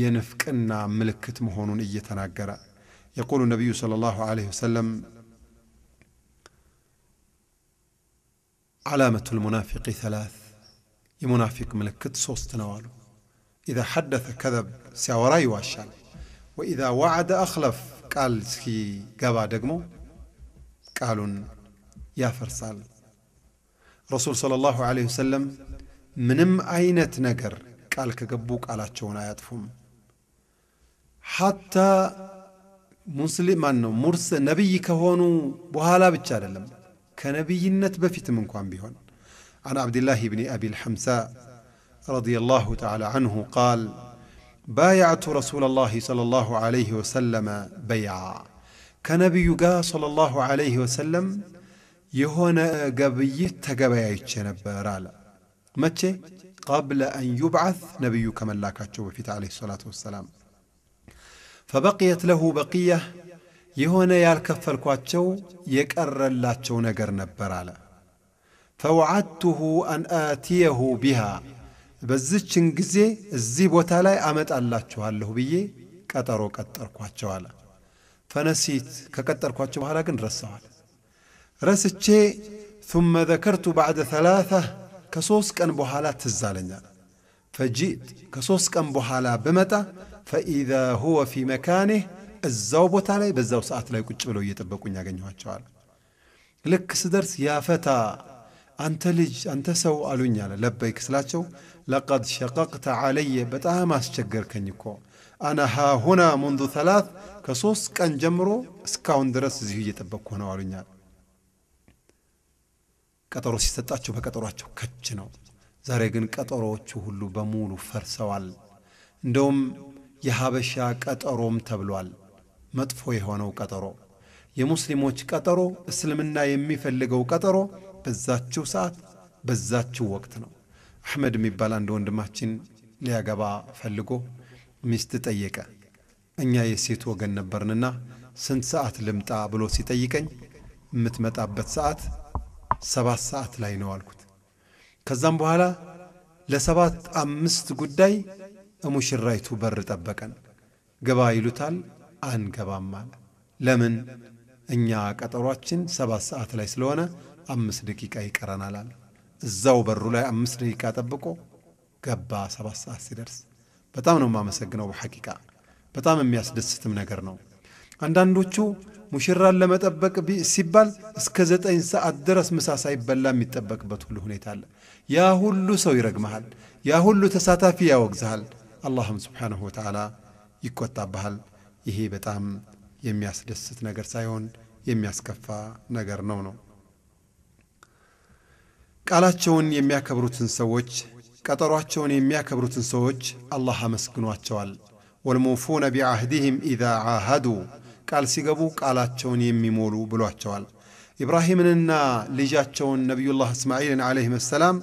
የንፍቅና ምልክት መሆኑን እየተናገረ የቁሉ ነቢዩ ሰለላሁ ዐለይሂ ወሰለም علامة المنافق ثلاث يمنافق ملكت صوست نوالو إذا حدث كذب سيوراي واشال وإذا وعد أخلف قال سكي قبا دقمو قالون يا فرسال رسول صلى الله عليه وسلم منم أينة نقر قال كقبوك على تشون آيات فهم حتى مسلم أنه مرسل نبيك كهونو بوهالا بيتشار اللمت ከነቢይነት በፊትም እንኳን ቢሆን عن عبد الله بن أبي الحمساء رضي الله تعالى عنه قال بايعت رسول الله صلى الله عليه وسلم بيعا كنبي صلى الله عليه وسلم يهون قبيت تقبيت نبر متى قبل أن يبعث نبيك من لاكاتشو بفيت عليه الصلاة والسلام فبقيت له بقية የሆነ ያልከፈልኳቸው የቀረላቸው ነገር ነበር አለ። ፈወዓድቱሁ አን አትየሁ ቢሃ በዝችን ጊዜ እዚህ ቦታ ላይ አመጣላችኋለሁ ብዬ ቀጠሮ ቀጠርኳቸው አለ። ፈነሲት ከቀጠርኳቸው በኋላ ግን ረሳዋል። ረስቼ ثመ ذከርቱ ባዕደ ثላث ከሦስት ቀን በኋላ ትዝ አለኛል። ፈጂእት ከሦስት ቀን በኋላ ብመጣ ፈኢዛ ሁወ ፊ መካኔህ እዛው ቦታ ላይ በዛው ሰዓት ላይ ቁጭ ብለው እየጠበቁኝ ያገኘኋቸዋል። ልክ ስደርስ ያፈታ አንተ ልጅ አንተ ሰው አሉኝ አለ። ለበይክ ስላቸው ለቀድ ሸቀቅተ አለየ በጣም አስቸገርከኝ እኮ አነ ሃሁና ሙንዙ ተላት ከሦስት ቀን ጀምሮ እስካሁን ድረስ እዚሁ እየጠበቅኩ ነው አሉኛል። ቀጠሮ ሲሰጣቸው በቀጠሯቸው ከች ነው። ዛሬ ግን ቀጠሮዎቹ ሁሉ በሙሉ ፈርሰዋል። እንደውም የሀበሻ ቀጠሮም ተብሏል። መጥፎ የሆነው ቀጠሮ የሙስሊሞች ቀጠሮ እስልምና የሚፈልገው ቀጠሮ በዛችው ሰዓት በዛችው ወቅት ነው። አሕመድ የሚባል አንድ ወንድማችን ሊያገባ ፈልጎ ሚስት ጠየቀ። እኛ የሴት ወገን ነበርንና ስንት ሰዓት ልምጣ ብሎ ሲጠይቀኝ የምትመጣበት ሰዓት ሰባት ሰዓት ላይ ነው አልኩት። ከዛም በኋላ ለሰባት አምስት ጉዳይ እሙሽራይቱ በር ጠበቀን። ገባ ይሉታል አንገባም አለ። ለምን? እኛ ቀጠሯችን ሰባት ሰዓት ላይ ስለሆነ አምስት ደቂቃ ይቀረናል አለ። እዛው በሩ ላይ አምስት ደቂቃ ጠብቆ ገባ። ሰባት ሰዓት ሲደርስ በጣም ነው የማመሰግነው። በሐቂቃ በጣም የሚያስደስትም ነገር ነው። አንዳንዶቹ ሙሽራን ለመጠበቅ ሲባል እስከ ዘጠኝ ሰዓት ድረስ ምሳ ሳይበላ የሚጠበቅበት ሁሉ ሁኔታ አለ። ያ ሁሉ ሰው ይረግመሃል፣ ያ ሁሉ ተሳታፊ ያወግዝሃል። አላህም ስብሓነሁ ወተዓላ ይቆጣብሃል። يهي بتام يمياس دست نگر سايون يمياس كفا نگر نونو كالات شون يميا كبروتن سووش كاتروات شون يميا كبروتن سووش الله همسكنوات شوال والموفون بعهدهم إذا عاهدوا قال سيغبو قالات شون يمي مولو بلوات شوال إبراهيم ننا لجات شون نبي الله اسماعيل عليه السلام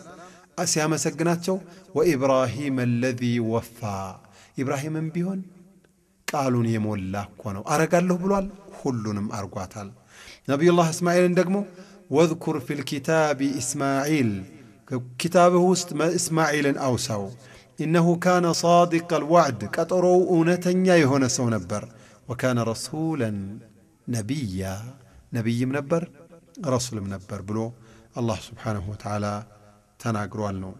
أسيا مسكنات شو وإبراهيم الذي وفى إبراهيم بيون ቃሉን የሞላ እኮ ነው። አረጋለሁ ብሏል፣ ሁሉንም አርጓታል። ነቢዩላህ እስማኤልን ደግሞ ወዝኩር ፊል ኪታቢ ኢስማዒል ከኪታብህ ውስጥ እስማዒልን አውሳው ኢነሁ ካነ ሳዲቀ ልዋዕድ ቀጠሮው እውነተኛ የሆነ ሰው ነበር። ወካነ ረሱለን ነቢያ ነቢይም ነበር ረሱልም ነበር ብሎ አላህ ስብሓንሁ ወተዓላ ተናግሯል ነው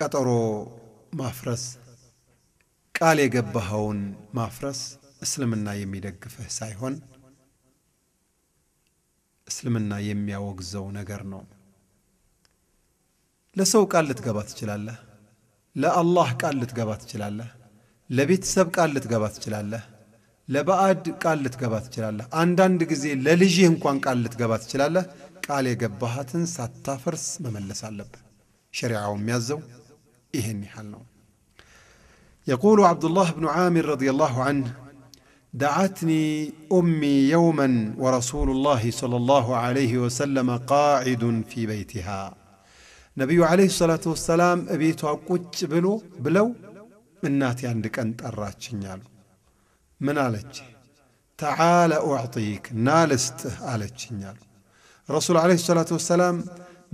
ቀጠሮ ማፍረስ ቃል የገባኸውን ማፍረስ እስልምና የሚደግፍህ ሳይሆን እስልምና የሚያወግዘው ነገር ነው። ለሰው ቃል ልትገባ ትችላለህ። ለአላህ ቃል ልትገባ ትችላለህ። ለቤተሰብ ቃል ልትገባ ትችላለህ። ለባዕድ ቃል ልትገባ ትችላለህ። አንዳንድ ጊዜ ለልጅህ እንኳን ቃል ልትገባ ትችላለህ። ቃል የገባሃትን ሳታፈርስ መመለስ አለብህ። ሸሪዓው የሚያዘው ይህን ያህል ነው። يقول عبد الله بن عامر رضي الله عنه دعتني امي يوما ورسول الله صلى الله عليه وسلم قاعد في بيتها نبي عليه الصلاة والسلام أبي أكوت بلو بلو ناتي عندك أنت أراتش نيالو من عليك تعال أعطيك نالست عليك نيالو رسول عليه الصلاة والسلام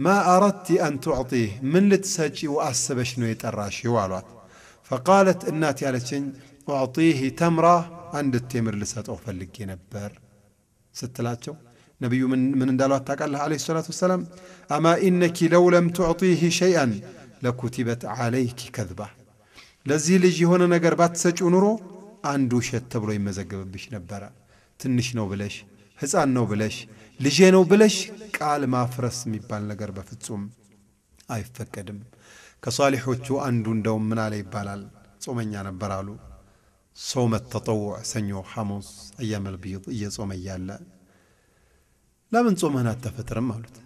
ما أردت أن تعطيه من لتسجي وأسبش نويت أراتش يوالوات فقالت النات يا لشن أعطيه تمرة عند التمر لسات أفلق ينبر ستلاتشو نبي من من اندالو عليه الصلاة والسلام أما إنك لو لم تعطيه شيئا لكتبت عليك كذبة لزي لجي هنا نقر باتسج ونرو عندو شت تبرو يمزقب بش نبرا تنش نو بلش هزان نو بلش لجي نو بلش قال ما فرس ميبان في تسوم أي فكدم ከሳሊሖቹ አንዱ እንደውም ምን አለ ይባላል ጾመኛ ነበር አሉ። ሰውመ ተጠውዕ ሰኞ፣ ሐሙስ አያም ብይጥ እየጾመ እያለ ለምን ጾመህን አተፈጥርም አሉት።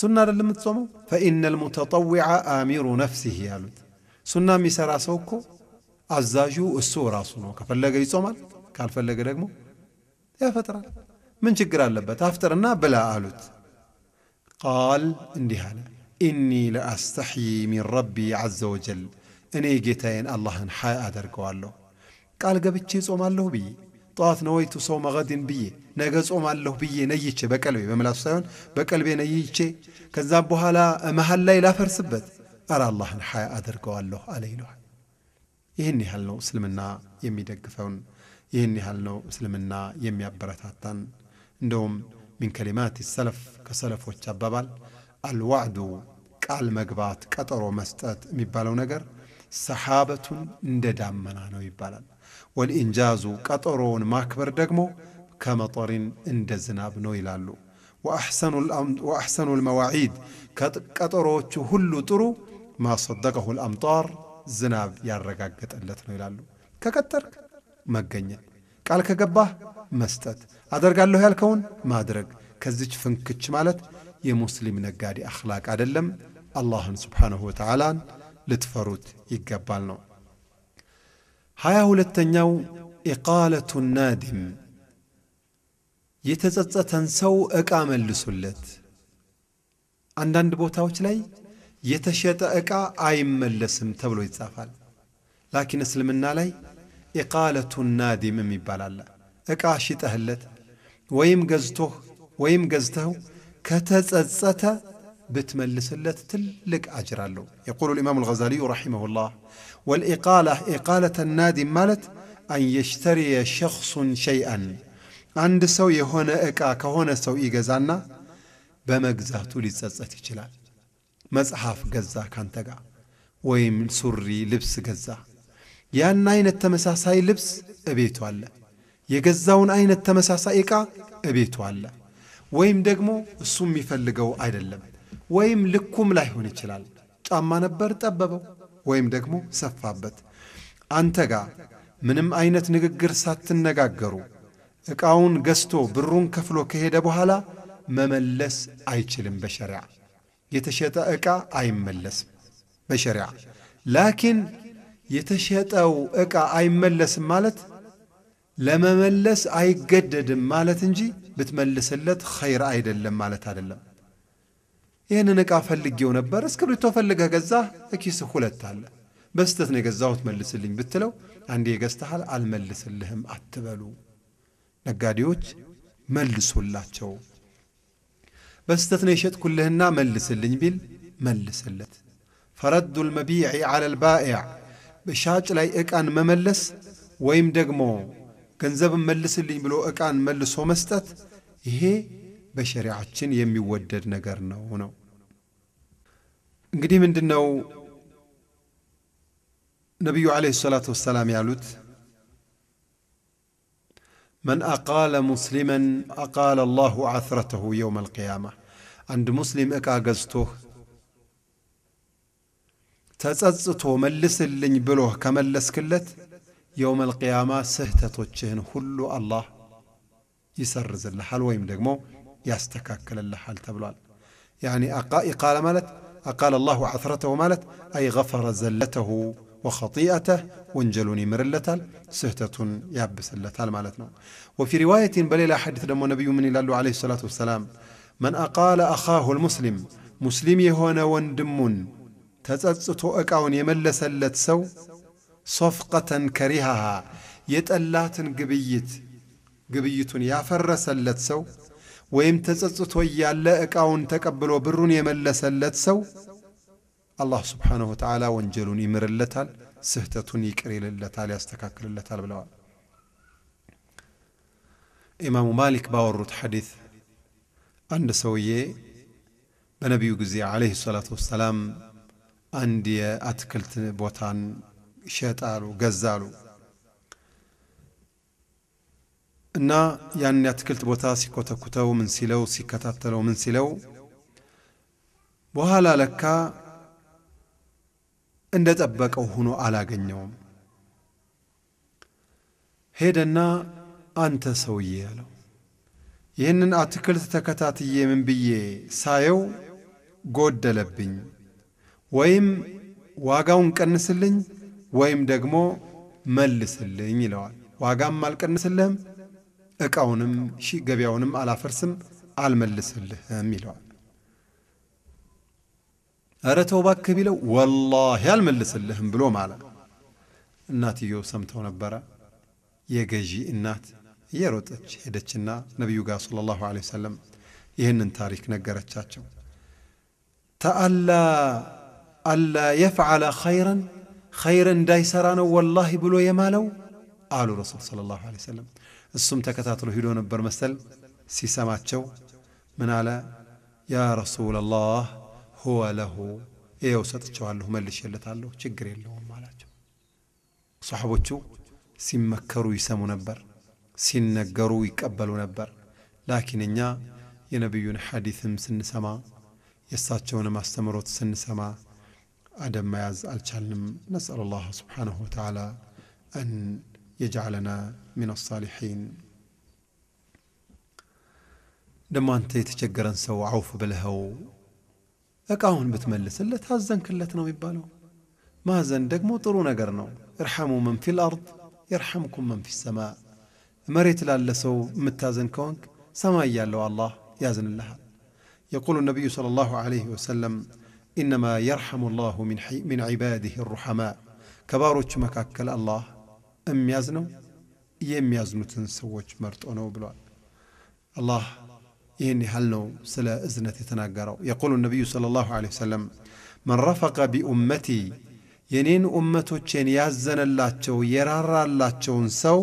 ሱና አይደል የምትጾመው? ፈኢነል ሙተጠዊዐ አሚሩ ነፍሲህ አሉት። ሱና የሚሠራ ሰው እኮ አዛዡ እሱ ራሱ ነው። ከፈለገ ይጾማል፣ ካልፈለገ ደግሞ ያፈጥራል። ምን ችግር አለበት? አፍጥርና ብላ አሉት። ቃል እንዲህ አለ إني لأستحيي من ربي عز وجل إني جيتين الله حاء درقوا له قال قبل شيء صوم الله بي طاث نويت صوم غد بي نجز صوم الله بي نيجش بقلبي بملا صيون بقلبي نيجش كذبها لا مهل ليلة فرسبت أرى الله حاء درقوا له عليه له يهني هل نو سلمنا يمي دقفون يهني هل نو سلمنا يمي أبرتاتن دوم من كلمات السلف كسلف وتشبابل አልዋዕዱ ቃል መግባት ቀጠሮ መስጠት የሚባለው ነገር ሰሓበቱን እንደ ዳመና ነው ይባላል። ወልኢንጃዙ ቀጠሮውን ማክበር ደግሞ ከመጠሪን እንደ ዝናብ ነው ይላሉ። ወአሕሰኑ ልመዋዒድ ከቀጠሮዎቹ ሁሉ ጥሩ ማሰደቀሁ ልአምጣር ዝናብ ያረጋገጠለት ነው ይላሉ። ከቀጠርክ መገኘት፣ ቃል ከገባህ መስጠት፣ አደርጋለሁ ያልከውን ማድረግ፣ ከዚች ፍንክች ማለት የሙስሊም ነጋዴ አኽላቅ አይደለም። አላህን ስብሓንሁ ወተዓላን ልትፈሩት ይገባል ነው። ሀያ ሁለተኛው ኢቃለቱ ናዲም የተጸጸተን ሰው ዕቃ መልሱለት። አንዳንድ ቦታዎች ላይ የተሸጠ ዕቃ አይመለስም ተብሎ ይጻፋል። ላኪን እስልምና ላይ ኢቃለቱ ናዲምም ይባላል። ዕቃ ሽጠህለት ወይም ገዝቶህ ወይም ገዝተው كتزتزت بتملس تلك أجر له يقول الإمام الغزالي رحمه الله والإقالة إقالة النادي مالت أن يشتري شخص شيئا عند سو يهون إكا كهون سو إيجازنا بمجزه لزتزت كلا مزحاف جزا كان تجا ويم سري لبس جزا يا ناين التمساساي لبس أبيت ولا يجزاون أين التمساساي كا أبيت ولا ወይም ደግሞ እሱ የሚፈልገው አይደለም፣ ወይም ልኩም ላይሆን ይችላል። ጫማ ነበር ጠበበው፣ ወይም ደግሞ ሰፋበት። አንተ ጋር ምንም አይነት ንግግር ሳትነጋገሩ ዕቃውን ገዝቶ ብሩን ከፍሎ ከሄደ በኋላ መመለስ አይችልም። በሸሪዓ የተሸጠ ዕቃ አይመለስም። በሸሪዓ ላኪን የተሸጠው ዕቃ አይመለስም ማለት ለመመለስ አይገደድም ማለት እንጂ ብትመልስለት ኸይር አይደለም ማለት አይደለም። ይህንን ዕቃ ፈልጌው ነበር። እስክሪብቶ ፈልገህ ገዛህ፣ እኪስህ ሁለት አለ። በስተት ነው የገዛሁት መልስልኝ ብትለው አንዴ ገዝተሃል አልመልስልህም አትበሉ። ነጋዴዎች መልሱላቸው። በስተት ነው የሸጥኩልህና መልስልኝ ቢል መልስለት። ፈረዱ ልመቢዕ ዐላ ልባኢዕ በሻጭ ላይ ዕቃን መመለስ ወይም ደግሞ ገንዘብን መልስልኝ ብሎ ዕቃን መልሶ መስጠት ይሄ በሸሪዓችን የሚወደድ ነገር ነው ነው። እንግዲህ ምንድን ነው ነቢዩ ዓለይሂ ሰላቱ ወሰላም ያሉት መን አቃለ ሙስሊመን አቃለ አላሁ አስረተሁ የውም አልቅያማ። አንድ ሙስሊም ዕቃ ገዝቶህ ተጸጽቶ መልስልኝ ብሎህ ከመለስክለት يوم القيامة سهتة وجهن هلو الله يسر زل حال ويم دقمو يستكاك للحال تبلال يعني أقا إقال مالت أقال الله عثرته مالت أي غفر زلته وخطيئته وانجلوني اللتال سهتة يابس اللتال مالتنا وفي رواية بل إلى حديث دمو نبي من الله عليه الصلاة والسلام من أقال أخاه المسلم مسلمي هنا وندم تزأت أكاون يملس اللتسو ሶፍቀተን ከሪሃሃ የጠላትን ግብይት ግብይቱን ያፈረሰለት ሰው ወይም ተጸጽቶ እያለ ዕቃውን ተቀብሎ ብሩን የመለሰለት ሰው አላህ ስብሓንሁ ወተዓላ ወንጀሉን ይምርለታል፣ ስህተቱን ይቅር ይልለታል፣ ያስተካክልለታል ብለዋል። ኢማሙ ማሊክ ባወሩት ሐዲት አንድ ሰውዬ በነቢዩ ጊዜ ዓለይሂ ሰላቱ ወሰላም አንድ የአትክልት ቦታን ሸጣሉ፣ ገዛሉ እና ያን የአትክልት ቦታ ሲኮተኩተው ምን ሲለው ሲከታተለው ምን ሲለው በኋላ ለካ እንደ ጠበቀው ሆኖ አላገኘውም። ሄደና አንተ ሰውዬ አለው ይህንን አትክልት ተከታትዬ ምን ብዬ ሳየው ጎደለብኝ፣ ወይም ዋጋውን ቀንስልኝ ወይም ደግሞ መልስልኝ ይለዋል። ዋጋም አልቀንስልህም፣ ዕቃውንም ገበያውንም አላፈርስም፣ አልመልስልህም ይለዋል። እረ ተው እባክህ ቢለው ወላሂ አልመልስልህም ብሎ ማለ። እናትየው ሰምተው ነበረ። የገዢ እናት እየሮጠች ሄደችና ነቢዩ ጋር ሰለላሁ ዐለይሂ ወሰለም ይህንን ታሪክ ነገረቻቸው። ተአላ አላ የፍዓለ ኸይረን خيرا انداي سرانا والله بلو يمالو قالوا رسول صلى الله عليه وسلم السم تكتات رهيلون برمسل سي سماتشو من على يا رسول الله هو له ايو ستتشو عنه ملش يلت عنه شقر يلوهم مالاتشو سي سيمكروا يسمو نبر سينقروا يكبلوا نبر لكن انيا ينبيون حديثم سن سما يساتشونا ما استمروت سن سما عدم مياز ألتشالنم نسأل الله سبحانه وتعالى أن يجعلنا من الصالحين لما أنت يتشجر سو عوف بلهو أكاون بتملس اللي تهزن كلتنا ويبالو ما زندك مو طرونا قرنو ارحموا من في الأرض يرحمكم من في السماء مريت لالسو متازن كونك سماء يالو الله يازن الله يقول النبي صلى الله عليه وسلم إنما يرحم الله من حي من عباده الرحماء كبارك مكاكل الله أم يزنو يم يزنو تنسوش مرت أنو بلو الله يهني هل نو سلا إذنة تناقروا يقول النبي صلى الله عليه وسلم من رفق بأمتي ينين أمتو تشين يزن الله تو يرار الله سو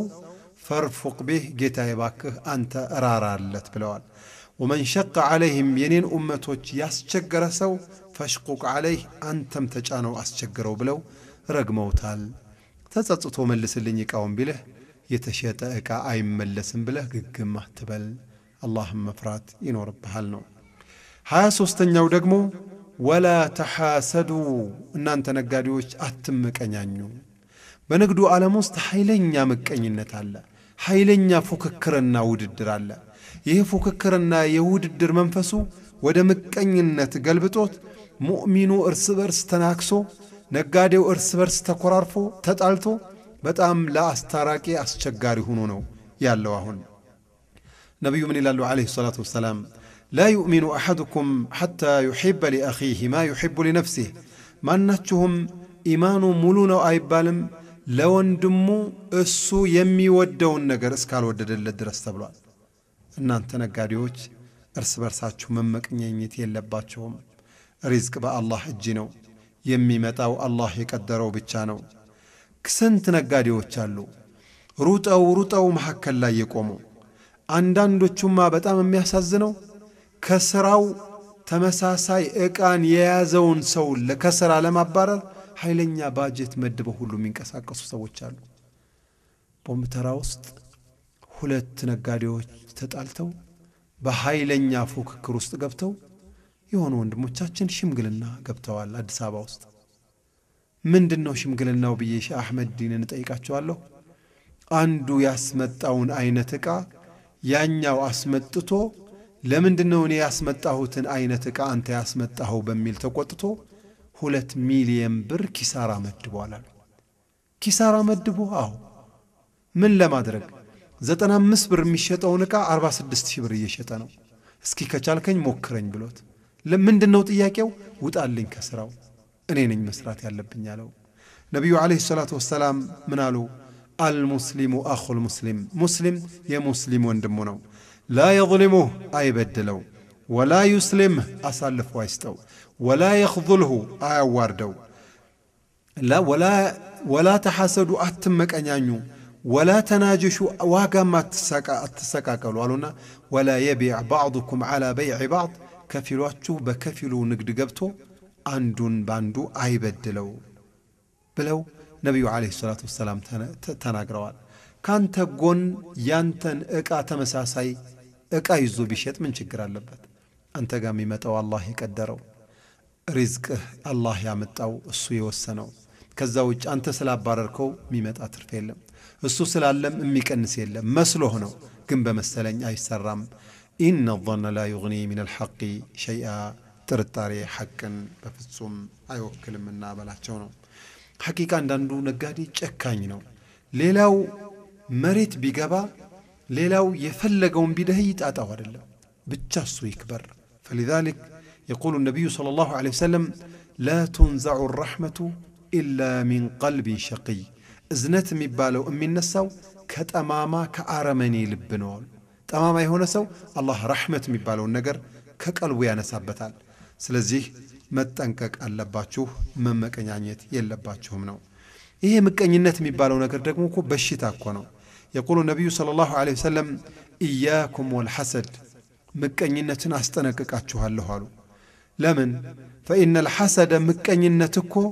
فارفق به جيتا يباكه أنت رارا اللت بلوال ومن شق عليهم ينين أمتو تشين يسشق رسو ፈሽቁቅ ዓለይህ አንተም ተጫነው አስቸግረው ብለው ረግመውታል። ተጸጽቶ መልስልኝ ዕቃውን ቢልህ የተሸጠ እቃ አይመለስም ብለህ ግግም አትበል። አላህም መፍራት ይኖርብሃል ነው። ሀያ ሦስተኛው ደግሞ ወላ ተሐሰዱ፣ እናንተ ነጋዴዎች አትምቀኛኙ። በንግዱ ዓለም ውስጥ ኃይለኛ ምቀኝነት አለ። ኃይለኛ ፉክክርና ውድድር አለ። ይህ ፉክክርና የውድድር መንፈሱ ወደ ምቀኝነት ገልብጦት ሙእሚኑ እርስ በርስ ተናክሶ፣ ነጋዴው እርስ በርስ ተኮራርፎ ተጣልቶ በጣም ለአስታራቂ አስቸጋሪ ሆኖ ነው ያለው። አሁን ነቢዩ ምን ይላሉ ዓለይሂ ሰላቱ ወሰላም ላ ዩእሚኑ አሐድኩም ሐታ ዩሕበ ሊአኺህ ማ ዩሕቡ ሊነፍሲህ ማናችሁም ኢማኑ ሙሉ ነው አይባልም ለወንድሙ እሱ የሚወደውን ነገር እስካልወደደለት ድረስ ተብሏል። እናንተ ነጋዴዎች እርስ በርሳችሁ መመቅኘኝት የለባቸውም። ሪዝቅ በአላህ እጅ ነው። የሚመጣው አላህ የቀደረው ብቻ ነው። ስንት ነጋዴዎች አሉ ሩጠው ሩጠው መሐከል ላይ የቆሙ አንዳንዶቹማ በጣም የሚያሳዝነው ከስራው ተመሳሳይ ዕቃን የያዘውን ሰው ከስራ ለማባረር ኃይለኛ ባጀት መድበው ሁሉ የሚንቀሳቀሱ ሰዎች አሉ። ቦምብ ተራ ውስጥ ሁለት ነጋዴዎች ተጣልተው በኃይለኛ ፉክክር ውስጥ ገብተው የሆኑ ወንድሞቻችን ሽምግልና ገብተዋል አዲስ አበባ ውስጥ። ምንድን ነው ሽምግልናው ብዬ ሼህ አሕመድ ዲንን እጠይቃቸዋለሁ። አንዱ ያስመጣውን አይነት ዕቃ ያኛው አስመጥቶ ለምንድን ነው እኔ ያስመጣሁትን አይነት ዕቃ አንተ ያስመጣኸው በሚል ተቆጥቶ ሁለት ሚሊየን ብር ኪሳራ መድቧል አሉ። ኪሳራ መድቦ? አሁ ምን ለማድረግ ዘጠና አምስት ብር የሚሸጠውን ዕቃ አርባ ስድስት ሺህ ብር እየሸጠ ነው። እስኪ ከቻልከኝ ሞክረኝ ብሎት ለምንድን ነው ጥያቄው? ውጣልኝ ከስራው እኔ ነኝ መስራት ያለብኝ አለው። ነቢዩ ዓለይሂ ሰላቱ ወሰላም ምን አሉ? አልሙስሊሙ አኹል ሙስሊም፣ ሙስሊም የሙስሊም ወንድሙ ነው። ላ የظልሙህ አይበድለው፣ ወላ ዩስሊምህ አሳልፎ አይስጠው፣ ወላ የኽዙልሁ አያዋርደው፣ ወላ ተሐሰዱ አትመቀኛኙ፣ ወላ ተናጅሹ ዋጋም አትሰቃቀሉ አሉና ወላ የቢዕ ባዕዱኩም ዓላ በይዕ ባዕድ ከፊሏችሁ በከፊሉ ንግድ ገብቶ አንዱን ባንዱ አይበድለው ብለው ነቢዩ ዓለይሂ ሰላቱ ወሰላም ተናግረዋል። ካንተ ጎን ያንተን ዕቃ ተመሳሳይ ዕቃ ይዞ ቢሸጥ ምን ችግር አለበት? አንተ ጋር የሚመጣው አላህ የቀደረው ሪዝቅህ አላህ ያመጣው እሱ የወሰነው። ከዛ ውጭ አንተ ስላባረርከው የሚመጣ ትርፍ የለም። እሱ ስላለም የሚቀንስ የለም። መስሎህ ነው፣ ግን በመሰለኝ አይሰራም። إن الظن لا يغني من الحق شيئا ترتاري حقا بفتسوم أيو كلم من نابلا تشونو حقيقة داندو نقادي جاكاينو ليلاو مريت بيقابا ليلاو يفلقون بدهيت أتاور الله بتشاسو يكبر فلذلك يقول النبي صلى الله عليه وسلم لا تنزع الرحمة إلا من قلب شقي أزنت مبالو أمي النسو أماما كأرمني لبنون تمام أي هون سو الله رحمة ميبالون نجر كك ويا نساب بتال سلزيه مت أنكك الله باتشوه مما كان يعنيت يلا باتشوه منو إيه مك أن ينت ميبالون نجر دك موكو بشيت أكوانو يقول النبي صلى الله عليه وسلم إياكم والحسد مك أن ينت نستنك كاتشوه الله هالو لمن فإن الحسد مك أن ينتكو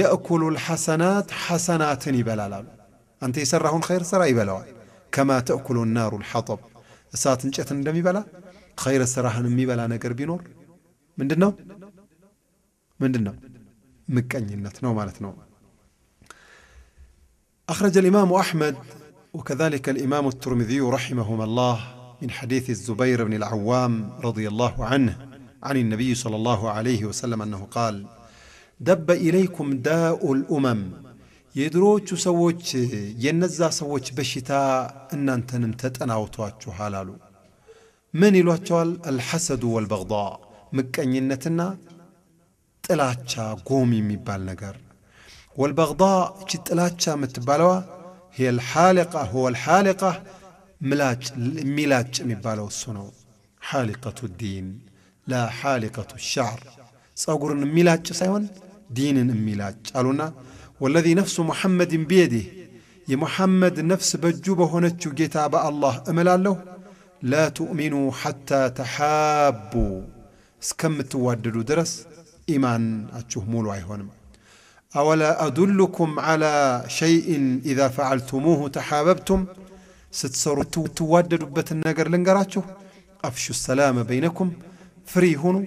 يأكل الحسنات حسنات بلالا أنت يسرهون خير سرى بلالا كما تأكل النار الحطب እሳት እንጨትን እንደሚበላ ኸይረ ስራህን የሚበላ ነገር ቢኖር ምንድን ነው ምንድን ነው ምቀኝነት ነው ማለት ነው أخرج الإمام أحمد وكذلك الإمام الترمذي رحمهما الله من حديث الزبير بن العوام رضي الله عنه عن النبي صلى الله عليه وسلم أنه قال دب إليكم داء الأمم የድሮዎቹ ሰዎች የነዛ ሰዎች በሽታ እናንተንም ተጠናውቷችኋል አሉ። ምን ይሏቸዋል? አልሐሰዱ ወልበግዳ ምቀኝነትና ጥላቻ ጎም የሚባል ነገር ወልበግዳ እቺ ጥላቻ የምትባለዋ ሂየ ልሓሊቃ ሁወ ልሓሊቃ ምላጭ የሚላጭ የሚባለው እሱ ነው። ሓሊቀቱ ዲን ላ ሓሊቀቱ ሻዕር ጸጉርን የሚላጭ ሳይሆን ዲንን የሚላጭ አሉና والذي نفس محمد بيده يا محمد نفس بجوبه نتشو كتاب الله أملا له لا تؤمنوا حتى تحابوا سكم تواددوا درس إيمان أتشوه مولو أيهونم أولا أدلكم على شيء إذا فعلتموه تحاببتم ستصروا تواددوا بتنقر لنقراتشو أفشوا السلام بينكم فري هنو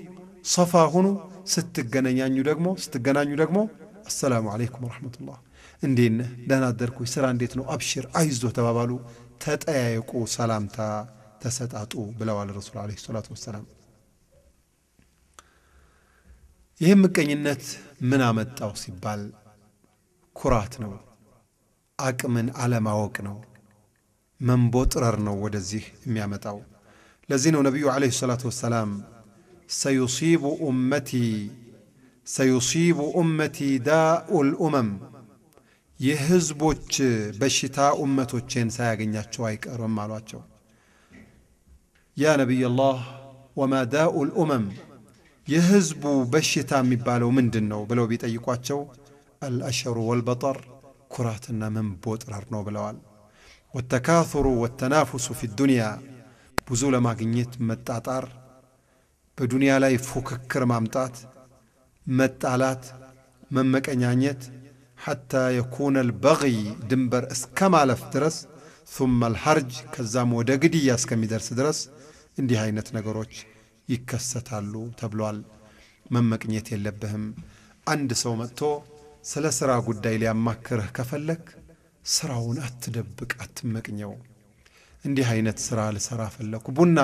صفا هنو ستقنا يانيو دقمو ستقنا يانيو دقمو አሰላሙ አለይኩም ወረሕመቱላህ እንዴት ነህ ደህና አደርኩኝ ስራ እንዴት ነው አብሽር አይዞ ተባባሉ ተጠያየቁ ሰላምታ ተሰጣጡ ብለዋል ረሱል አለይሂ ሰላቱ ወሰላም ይህ ምቀኝነት ምን አመጣው ሲባል ኩራት ነው አቅምን አለማወቅ ነው መንቦጥረር ነው ወደዚህ የሚያመጣው ለዚህ ነው ነቢዩ አለይሂ ሰላቱ ወሰላም ሰዩሲቡ ኡመቲ سيصيب أمتي داء الأمم يهزبوك بشتاء أمتو تشين ساقن يحشوائك أرمى يا نبي الله وما داء الأمم يهزبو بشتاء مبالو من دنو بلو بيت أي الأشر والبطر كراتنا من بوت رارنو بلوال والتكاثر والتنافس في الدنيا بزول ما قنيت متعطار بدنيا لا يفوك كرمام መጣላት፣ መመቀኛኘት ሐታ የኩነ አልበغይ ድንበር እስከ ማለፍ ድረስ ثመ አልሐርጅ ከዛም ወደ ግድያ እስከሚደርስ ድረስ እንዲህ አይነት ነገሮች ይከሰታሉ ተብሏል። መመቅኘት የለብህም። አንድ ሰው መጥቶ ስለ ሥራ ጉዳይ ሊያማክርህ ከፈለግ ሥራውን አትደብቅ፣ አትመቅኘው። እንዲህ አይነት ሥራ ልሠራ ፈለግኩ፣ ቡና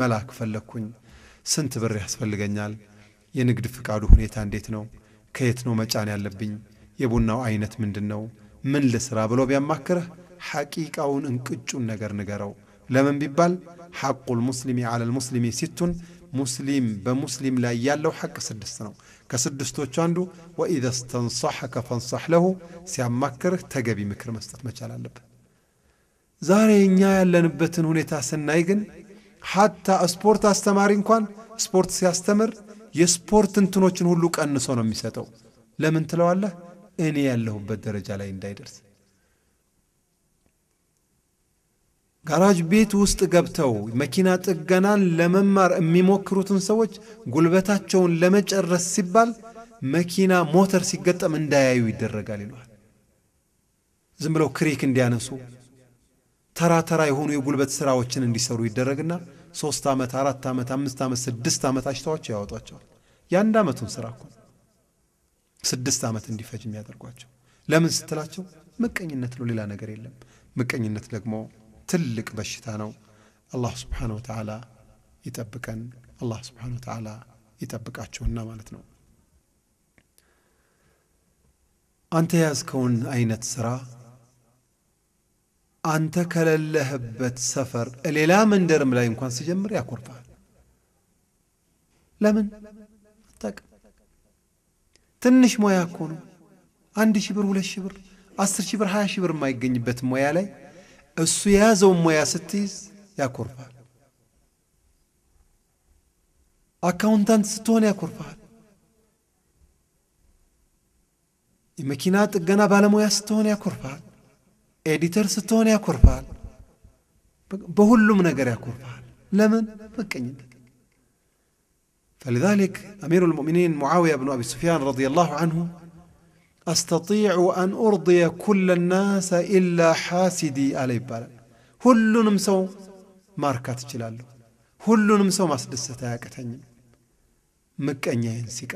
መላክ ፈለግኩኝ፣ ስንት ብር ያስፈልገኛል? የንግድ ፍቃዱ ሁኔታ እንዴት ነው? ከየት ነው መጫን ያለብኝ? የቡናው አይነት ምንድን ነው? ምን ልስራ ብሎ ቢያማክርህ ሐቂቃውን እንቅጩን ነገር ንገረው። ለምን ቢባል ሐቁል ሙስሊሚ አለል ሙስሊሚ ሲቱን ሙስሊም በሙስሊም ላይ ያለው ሐቅ ስድስት ነው። ከስድስቶቹ አንዱ ወኢዘ ስተንሳሐከ ፈንሳሕ ለሁ፣ ሲያማክርህ ተገቢ ምክር መስጠት መቻል አለብህ። ዛሬ እኛ ያለንበትን ሁኔታ ስናይ ግን ሐታ ስፖርት አስተማሪ እንኳን ስፖርት ሲያስተምር የስፖርት እንትኖችን ሁሉ ቀንሶ ነው የሚሰጠው። ለምን ትለዋለህ? እኔ ያለሁበት ደረጃ ላይ እንዳይደርስ ጋራጅ ቤት ውስጥ ገብተው መኪና ጥገናን ለመማር የሚሞክሩትን ሰዎች ጉልበታቸውን ለመጨረስ ሲባል መኪና ሞተር ሲገጠም እንዳያዩ ይደረጋል ይሏል። ዝም ብለው ክሪክ እንዲያነሱ ተራ ተራ የሆኑ የጉልበት ሥራዎችን እንዲሰሩ ይደረግና ሶስት ዓመት፣ አራት ዓመት፣ አምስት ዓመት፣ ስድስት ዓመት አሽተዋቸው ያወጧቸዋል። የአንድ ዓመቱን ስራ እኮ ስድስት ዓመት እንዲፈጅ የሚያደርጓቸው ለምን ስትላቸው ምቀኝነት ነው፣ ሌላ ነገር የለም። ምቀኝነት ደግሞ ትልቅ በሽታ ነው። አላህ ስብሓነ ወተዓላ ይጠብቀን። አላህ ስብሓነ ወተዓላ ይጠብቃችሁና ማለት ነው አንተ የያዝከውን አይነት ስራ አንተ ከሌለህበት ሰፈር ሌላ መንደርም ላይ እንኳን ሲጀምር ያኮርፋል። ለምን አታውቅም? ትንሽ ሙያ እኮ ነው። አንድ ሺህ ብር፣ ሁለት ሺህ ብር፣ አስር ሺህ ብር፣ ሀያ ሺህ ብር የማይገኝበት ሙያ ላይ እሱ የያዘውን ሙያ ስትይዝ ያኮርፋል። አካውንታንት ስትሆን ያኮርፋል። የመኪና ጥገና ባለሙያ ስትሆን ያኮርፋል። ኤዲተር ስትሆን ያኮርፋል በሁሉም ነገር ያኮርፋል لمن መቀኝነት فلذلك أمير المؤمنين معاوية بن أبي سفيان رضي الله عنه أستطيع أن أرضي كل الناس إلا حاسدي علي بالا كل نمسو ماركات جلاله كل نمسو ما سدستها كتنين مك أن ينسي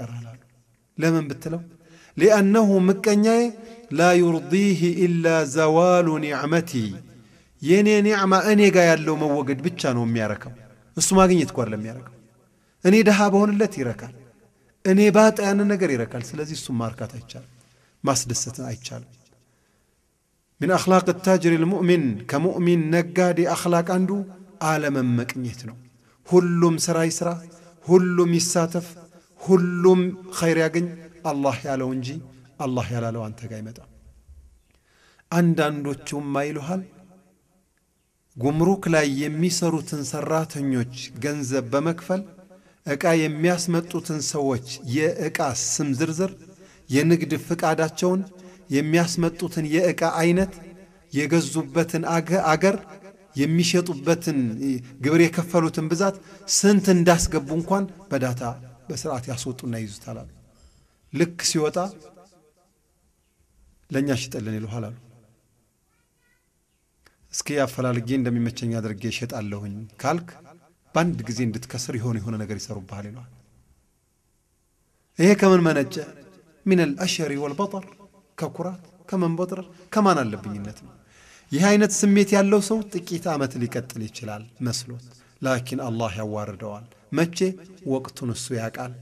لمن بتلو لأنه مكنية لا يرضيه إلا زوال نعمتي يني نعمة أني قايا لو موجد بيتشان ومي ركب اسمع جنيت كوار لم يركب أني دهاب هون التي ركال أني بات أنا نجري ركال سلزي اسمع ركات أيتشال ما سدست أيتشال من أخلاق التاجر المؤمن كمؤمن نجادي أخلاق عنده عالم مكنيتنا هلم سرا يسرا هلم يساتف هلم خير يا جنيت አላህ ያለው እንጂ አላህ ያላለው አንተ ጋር አይመጣም። አንዳንዶቹም አይሉሃል ጉምሩክ ላይ የሚሰሩትን ሰራተኞች ገንዘብ በመክፈል ዕቃ የሚያስመጡትን ሰዎች የዕቃ ስም ዝርዝር፣ የንግድ ፍቃዳቸውን፣ የሚያስመጡትን የዕቃ አይነት፣ የገዙበትን አገር፣ የሚሸጡበትን ግብር የከፈሉትን ብዛት፣ ስንት እንዳስገቡ እንኳን በዳታ በስርዓት ያስወጡና ይዙታል። ልክ ሲወጣ ለእኛ ሽጠልን ይልኋል አሉ። እስኪ አፈላልጌ እንደሚመቸኝ አድርጌ እሸጣለሁኝ ካልክ በአንድ ጊዜ እንድትከስር የሆነ የሆነ ነገር ይሰሩብሃል ይለዋል። ይሄ ከምን መነጨ? ሚነል አሸሪ ወልበጠር፣ ከኩራት ከመንበጥረር ከማን አለብኝነት ነው። ይህ አይነት ስሜት ያለው ሰው ጥቂት ዓመት ሊቀጥል ይችላል መስሎት፣ ላኪን አላህ ያዋርደዋል። መቼ? ወቅቱን እሱ ያውቃል፣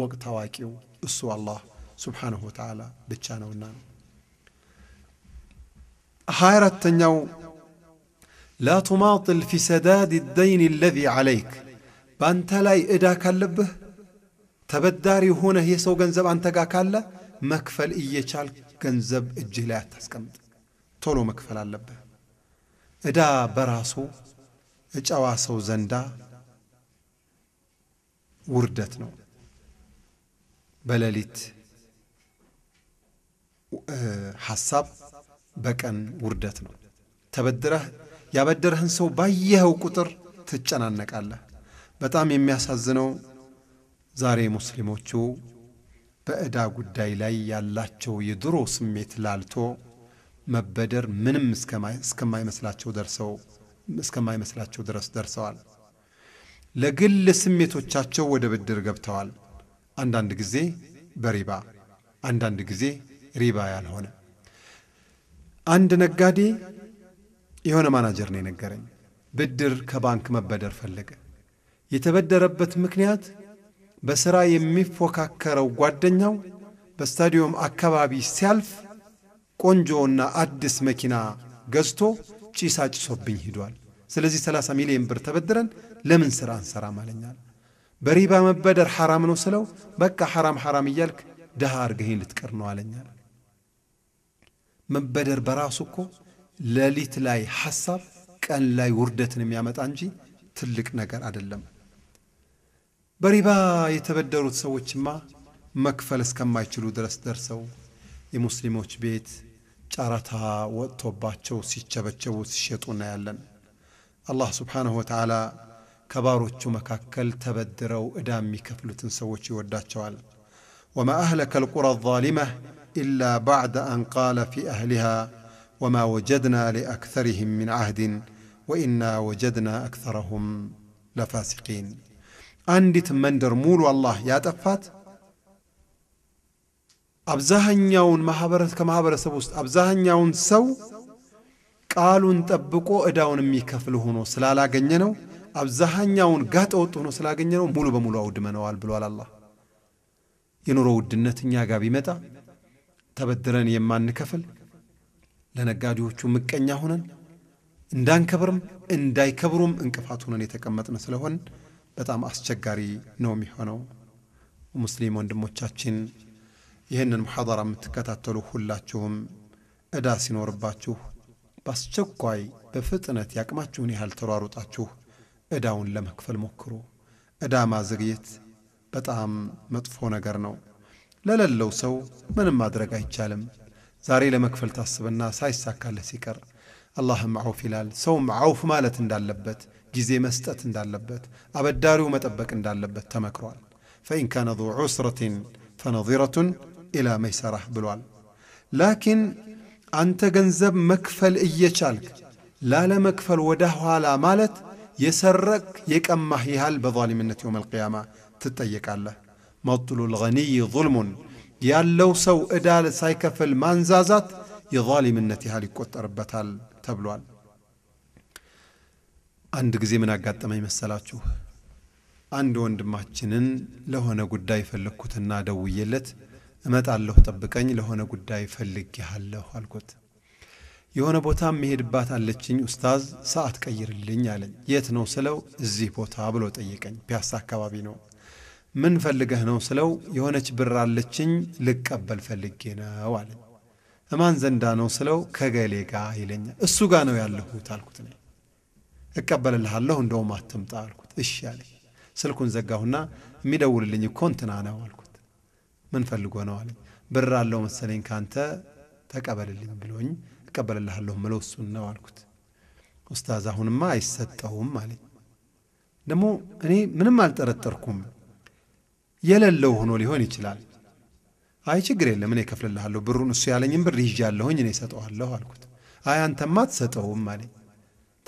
ወቅት አዋቂው እሱ አላህ ስብሓንሁ ወተዓላ ብቻ ነውና ነው። ሀያ አራተኛው ላ ቱማጥል ፊ ሰዳድ ደይን አለዚ ዓለይክ በአንተ ላይ እዳ ካለብህ ተበዳሪ ሆነህ የሰው ገንዘብ አንተ ጋር ካለ መክፈል እየቻል ገንዘብ እጅህ ላይ አታስቀምጥ። ቶሎ መክፈል አለብህ። እዳ በራሱ እጨዋ ሰው ዘንዳ ውርደት ነው። በሌሊት ሐሳብ በቀን ውርደት ነው። ተበድረህ ያበደረህን ሰው ባየኸው ቁጥር ትጨናነቃለህ። በጣም የሚያሳዝነው ዛሬ ሙስሊሞቹ በዕዳ ጉዳይ ላይ ያላቸው የድሮ ስሜት ላልቶ መበደር ምንም እስከማይመስላቸው ደርሰው እስከማይመስላቸው ድረስ ደርሰዋል። ለግል ስሜቶቻቸው ወደ ብድር ገብተዋል። አንዳንድ ጊዜ በሪባ አንዳንድ ጊዜ ሪባ ያልሆነ አንድ ነጋዴ የሆነ ማናጀር ነው የነገረኝ። ብድር ከባንክ መበደር ፈለገ። የተበደረበት ምክንያት በሥራ የሚፎካከረው ጓደኛው በስታዲየም አካባቢ ሲያልፍ ቆንጆና አዲስ መኪና ገዝቶ ጪሳ ጭሶብኝ ሂዷል። ስለዚህ 30 ሚሊዮን ብር ተበድረን ለምን ሥራ እንሠራ ማለኛል። በሪባ መበደር ሐራም ነው ስለው በቃ ሐራም ሐራም እያልክ ድሃ አርገህ ልትቀር ነው አለኛ። መበደር በራሱ እኮ ሌሊት ላይ ሐሳብ ቀን ላይ ውርደትን የሚያመጣ እንጂ ትልቅ ነገር አይደለም። በሪባ የተበደሩት ሰዎችማ መክፈል እስከማይችሉ ድረስ ደርሰው የሙስሊሞች ቤት ጨረታ ወጥቶባቸው ሲቸበቸቡ ሲሸጡ እናያለን። አላህ ስብሓንሁ ወተዓላ ከባሮቹ መካከል ተበድረው ዕዳ የሚከፍሉትን ሰዎች ይወዳቸዋል። ወማ አህለከ ልቁራ ዛሊመህ ኢላ ባዕደ አን ቃለ ፊ አህሊሃ ወማ ወጀድና ሊአክተርህም ምን ዓህድን ወኢና ወጀድና አክተረሁም ለፋሲቂን። አንዲት መንደር ሙሉ አላህ ያጠፋት አብዛኛውን ከማህበረሰብ ውስጥ አብዛኛውን ሰው ቃሉን ጠብቆ ዕዳውን የሚከፍል ሆኖ ስላላገኘ ነው። አብዛኛውን ጋጠ ወጥ ሆኖ ስላገኘ ነው ሙሉ በሙሉ አውድመነዋል ብሏል አላህ። የኑሮ ውድነት እኛ ጋር ቢመጣ ተበድረን የማንከፍል ለነጋዴዎቹ ምቀኛ ሆነን እንዳንከብርም እንዳይከብሩም እንቅፋት ሆነን የተቀመጥን ስለሆን በጣም አስቸጋሪ ነው የሚሆነው። ሙስሊም ወንድሞቻችን ይህንን ሙሐደራ የምትከታተሉ ሁላችሁም ዕዳ ሲኖርባችሁ በአስቸኳይ በፍጥነት ያቅማችሁን ያህል ተሯሩጣችሁ ዕዳውን ለመክፈል ሞክሩ። ዕዳ ማዘግየት በጣም መጥፎ ነገር ነው። ለሌለው ሰው ምንም ማድረግ አይቻልም። ዛሬ ለመክፈል ታስብና ሳይሳካልህ ሲቀር አላህም አውፍ ይላል። ሰውም አውፍ ማለት እንዳለበት፣ ጊዜ መስጠት እንዳለበት፣ አበዳሪው መጠበቅ እንዳለበት ተመክሯል። ፈኢን ካነ ذو ዑስረة ፈነظረة ኢላ መይሰራህ ብሏል። ላኪን አንተ ገንዘብ መክፈል እየቻልክ ላለመክፈል ወደ ኋላ ማለት የሰረክ የቀማህ ያህል በዛሊምነት የውም አልቅያማ ትጠየቃለህ። መጥሉል ገኒይ ظልሙን ያለው ሰው ዕዳ ሳይከፍል ማንዛዛት የዛሊምነት ያህል ይቆጠርበታል ተብሏል። አንድ ጊዜ ምን አጋጠመኝ መሰላችሁ? አንድ ወንድማችንን ለሆነ ጉዳይ ፈለግኩትና ደውዬለት እመጣለሁ ጠብቀኝ፣ ለሆነ ጉዳይ ፈልጌሃለሁ አልኩት። የሆነ ቦታ መሄድባት አለችኝ ኡስታዝ ሰዓት ቀይርልኝ አለኝ። የት ነው ስለው እዚህ ቦታ ብሎ ጠየቀኝ። ፒያሳ አካባቢ ነው። ምን ፈልገህ ነው ስለው የሆነች ብር አለችኝ ልቀበል ፈልጌ ነው አለኝ። እማን ዘንዳ ነው ስለው ከገሌ ጋ ይለኛል። እሱ ጋ ነው ያለሁት አልኩት። ነው እቀበልልሃለሁ እንደውም አትምጣ አልኩት። እሺ አለኝ። ስልኩን ዘጋሁና የሚደውልልኝ እኮ እንትና ነው አልኩት። ምን ፈልጎ ነው አለኝ። ብር አለው መሰለኝ ካንተ ተቀበልልኝ ብሎኝ እቀበልልሃለሁ ምለው እሱን ነው አልኩት። ኡስታዝ አሁንማ አይሰጠውም አለኝ። ደግሞ እኔ ምንም አልጠረጠርኩም። የሌለው ሆኖ ሊሆን ይችላል። አይ ችግር የለም እኔ እከፍልልሃለሁ፣ ብሩን እሱ ያለኝም ብር ይዣለሁኝ እኔ እሰጠዋለሁ አልኩት። አይ አንተማ አትሰጠውም አለኝ።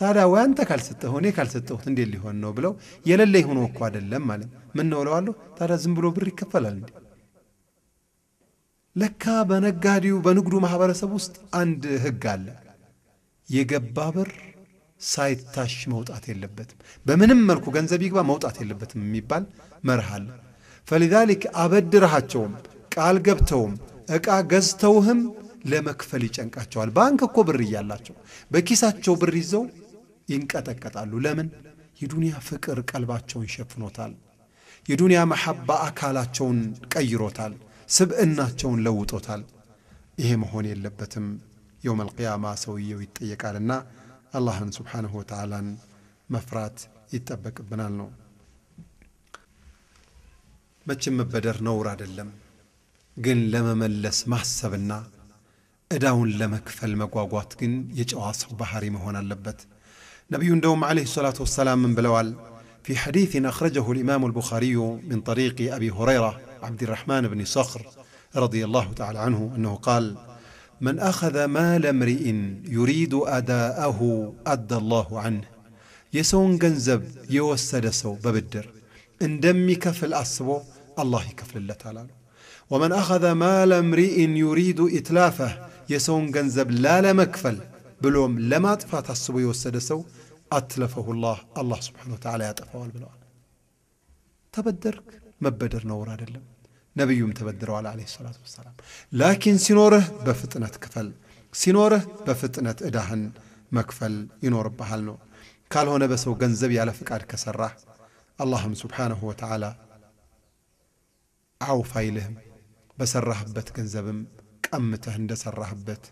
ታዲያ ወይ አንተ ካልሰጠሁ እኔ ካልሰጠሁት እንዴት ሊሆን ነው ብለው የሌለኝ ሆኖ እኮ አይደለም አለኝ። ምን ነው እለዋለሁ። ታዲያ ዝም ብሎ ብር ይከፈላል እንዴ? ለካ በነጋዴው በንግዱ ማኅበረሰብ ውስጥ አንድ ሕግ አለ። የገባ ብር ሳይታሽ መውጣት የለበትም፣ በምንም መልኩ ገንዘብ ይግባ መውጣት የለበትም የሚባል መርህ አለ። ፈሊዛሊክ አበድረሃቸውም ቃል ገብተውም ዕቃ ገዝተውህም ለመክፈል ይጨንቃቸዋል። ባንክ እኮ ብር እያላቸው በኪሳቸው ብር ይዘው ይንቀጠቀጣሉ። ለምን? የዱንያ ፍቅር ቀልባቸውን ሸፍኖታል። የዱንያ መሐባ አካላቸውን ቀይሮታል። سب إن سبقناتشون لو توتال إيهم هوني اللبتم يوم القيامة سوية ويتأيك على النا الله سبحانه وتعالى مفرات يتبك بنالنو ما تشم بدر نور على اللم قن لما ملس ما حسبنا اداون لما كفل مقواقوات قن يجعص بحري مهون اللبت نبي دوم عليه الصلاة والسلام من بلوال في حديث أخرجه الإمام البخاري من طريق أبي هريرة عبد الرحمن بن صخر رضي الله تعالى عنه انه قال: من اخذ مال امرئ يريد اداءه ادى الله عنه. يسون جنزب يوسدسو ببدر. ان دمي كفل اسبو الله يكفل الله تعالى. ومن اخذ مال امرئ يريد اتلافه يسون جنزب لا لمكفل بلوم لما تفات اسبو يوسدسو اتلفه الله الله سبحانه وتعالى يتفاول بلوم. تبدرك مبدر نور هذا ነቢዩም ተበድረዋል አለ ሰላት ወሰላም። ላኪን ሲኖርህ በፍጥነት ክፈል፣ ሲኖርህ በፍጥነት ዕዳህን መክፈል ይኖርብሃል ነው። ካልሆነ በሰው ገንዘብ ያለ ፍቃድ ከሠራህ አላህም ስብሓነሁ ወተዓላ አውፍ አይልህም። በሠራህበት ገንዘብም ቀምተህ እንደ ሠራህበት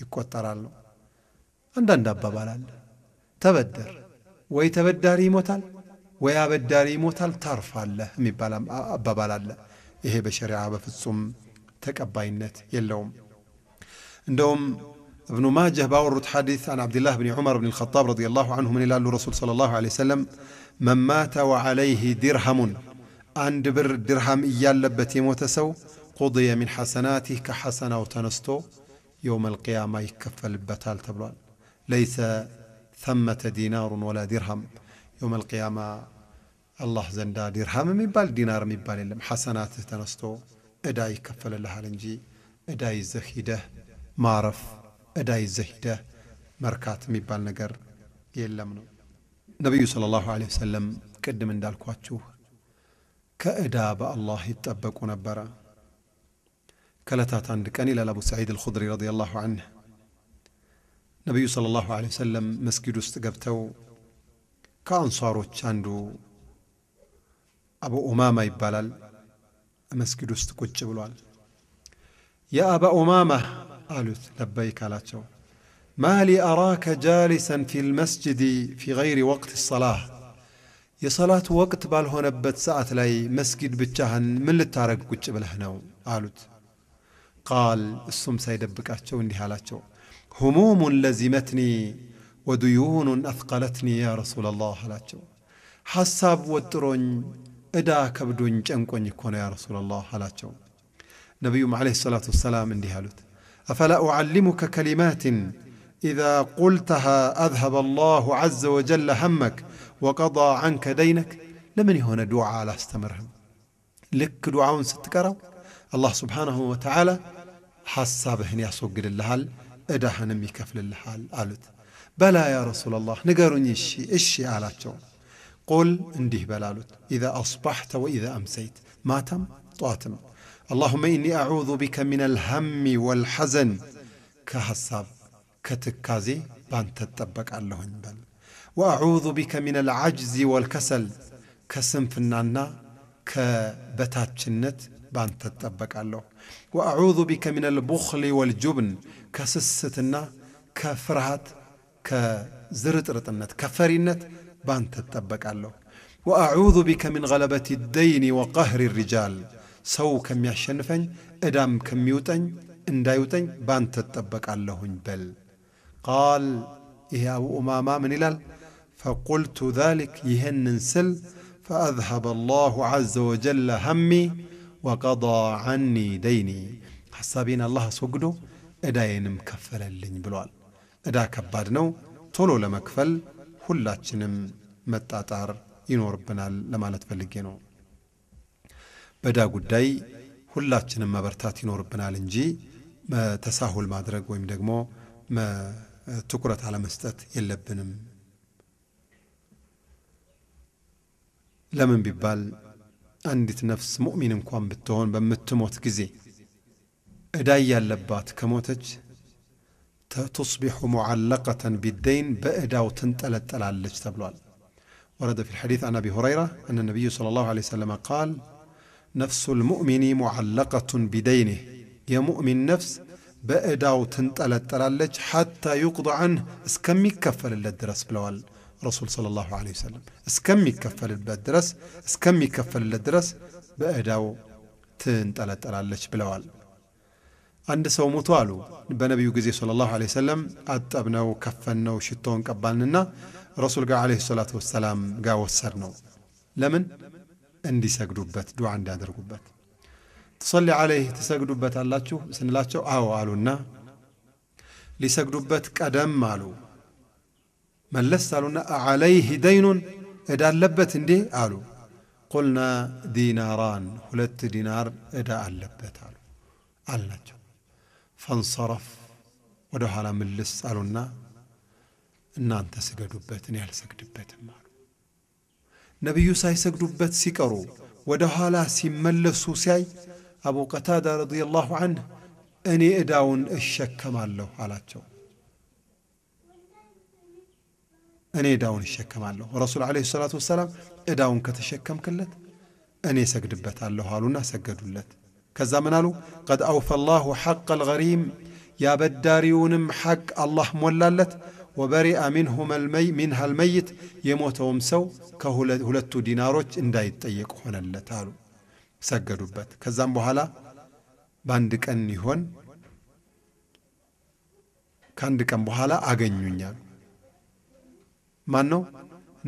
ይቆጠራል ነው። አንዳንድ አባባል አለ ተበደር ወይ ተበዳሪ ይሞታል ወይ አበዳሪ ይሞታል ታርፋለህ የሚባል አባባል አለ። ይሄ በሸሪዓ በፍጹም ተቀባይነት የለውም። እንደውም ابن ماجه باورد حديث عن عبد الله بن عمر بن الخطاب رضي الله عنه من إلال الرسول صلى الله عليه وسلم من مات وعليه درهم عند بر درهم إيال لبتي متسو قضي من حسناته كحسنة وتنستو يوم القيامة يكفل بتال تبلال ليس ثمة دينار ولا درهم يوم القيامة አላህ ዘንዳ ዲርሃም የሚባል ዲናር የሚባል የለም። ሐሰናትህ ተነስቶ እዳ ይከፈልልሃል እንጂ እዳ ይዘህ ሂደህ ማረፍ፣ እዳ ይዘህ ሂደህ መርካት የሚባል ነገር የለም ነው። ነቢዩ ሰለላሁ ዐለይሂ ወሰለም ቅድም እንዳልኳችሁ ከእዳ በአላህ ይጠበቁ ነበረ። ከዕለታት አንድ ቀን ይላል አቡ ሰዒድ አልኹድሪ ረዲየላሁ አንህ ነቢዩ ሰለላሁ ዐለይሂ ወሰለም መስጊድ ውስጥ ገብተው ከአንሷሮች አንዱ أبو أمامة يبالال مسجد استكوتش بلوال يا أبا أمامة قالت لبيك على تشو ما لي أراك جالسا في المسجد في غير وقت الصلاة يا صلاة وقت بالهون بت ساعة لي مسجد بتشهن من اللي تارك كوتش بلهنو قالت قال السم سيدبك أتشو اندي هالاتشو هموم لزمتني وديون أثقلتني يا رسول الله هالاتشو حساب وترون እዳ ከብዶኝ ጨንቆኝ يكون يا رسول الله ላህ አላቸው ነቢዩም ዓለ ሰላት ወሰላም እንዲህ አሉት አፈላ ኡዓሊሙከ ከሊማትን إذا قلتها أذهب الله عز وجل همك وقضى عنك دينك لمن هنا دعاء لا استمر لك دعاء ستكرا الله سبحانه وتعالى حسابه يا صقر اللحال إدهن ميكفل اللحال قالت بلى يا رسول الله نقرني الشي الشي آلاتشون قل انديه بلالوت إذا أصبحت وإذا أمسيت ماتم طاتم اللهم إني أعوذ بك من الهم والحزن كهساب كتكازي بان تتبك اللهم بل وأعوذ بك من العجز والكسل كسم فنانا كبتات جنت بان تتبك الله وأعوذ بك من البخل والجبن كسستنا كفرهات كزرطرتنا كفرينت, كفرينت በአንተ እጠበቃለሁ። ወአዑዙ ቢከ ምን ገለበት ደይኒ ወቀህሪ ሪጃል ሰው ከሚያሸንፈኝ ዕዳም ከሚውጠኝ እንዳይውጠኝ ባንተ እጠበቃለሁኝ በል። ቃል ይሄ አቡ ኡማማ ምን ይላል? ፈቁልቱ ዛሊክ ይህንን ስል ፈአዝሀበ አላሁ ዐዘ ወጀለ ሀሚ ወቀዳ ዐኒ ደይኒ ሐሳቤን አላህ አስወግዶ ዕዳዬንም ከፈለልኝ ብሏል። ዕዳ ከባድ ነው። ቶሎ ለመክፈል ሁላችንም መጣጣር ይኖርብናል ለማለት ፈልጌ ነው። በዕዳ ጉዳይ ሁላችንም መበርታት ይኖርብናል እንጂ ተሳሁል ማድረግ ወይም ደግሞ ትኩረት አለመስጠት የለብንም። ለምን ቢባል አንዲት ነፍስ ሙእሚን እንኳን ብትሆን በምትሞት ጊዜ ዕዳ ያለባት ከሞተች تصبح معلقة بالدين بأدا وتنتلت على الاجتبلوال ورد في الحديث عن أبي هريرة أن النبي صلى الله عليه وسلم قال نفس المؤمن معلقة بدينه يا مؤمن نفس بأدا وتنتلت على حتى يقضى عنه اسكمي كفل للدرس بلوال رسول صلى الله عليه وسلم اسكمي كفل للدرس اسكمي كفل للدرس بأدا وتنتلت على بلوال አንድ ሰው ሞቶ አሉ በነቢዩ ጊዜ ሰለላሁ ዐለይሂ ወሰለም አጠብነው፣ ከፈነው ሽቶውን ቀባልንና ረሱል ጋር ዐለይሂ ሰላቱ ወሰላም ጋር ነው ለምን እንዲሰግዱበት፣ ዱዓ እንዲያደርጉበት። ትሰሊ ዐለይህ ትሰግዱበት አላችሁ ስንላቸው አዎ አሉና ሊሰግዱበት ቀደም አሉ። መለስ አሉና ዐለይህ ደይኑን እዳ አለበት እንዴ አሉ። ቁልና ዲናራን ሁለት ዲናር እዳ አለበት አሉ አልናቸው ፈንሰረፍ ወደ ኋላ ምልስ አሉና እናንተ ስገዱበት እኔ አልሰግድበትም አሉ። ነቢዩ ሳይሰግዱበት ሲቀሩ ወደ ኋላ ሲመለሱ ሲያይ አቡ ቀታዳ ረዲየላሁ አንህ እኔ ዕዳውን እሸከማለሁ አላቸው። እኔ ዕዳውን እሸከማለሁ። ረሱል ዓለይሂ ሰላቱ ወሰላም ዕዳውን ከተሸከምክለት እኔ ሰግድበታለሁ አሉና ሰገዱለት። كذا قد أوفى الله حق الغريم يا بداريون حق الله مولالت وبرئ منهم المي منها الميت يموت ومسو كهولتو ديناروش ان دايت تيك هنا اللتالو سجدوا بات كزام بوهالا باندك اني هون كاندك ان بوهالا اغنيونيا مانو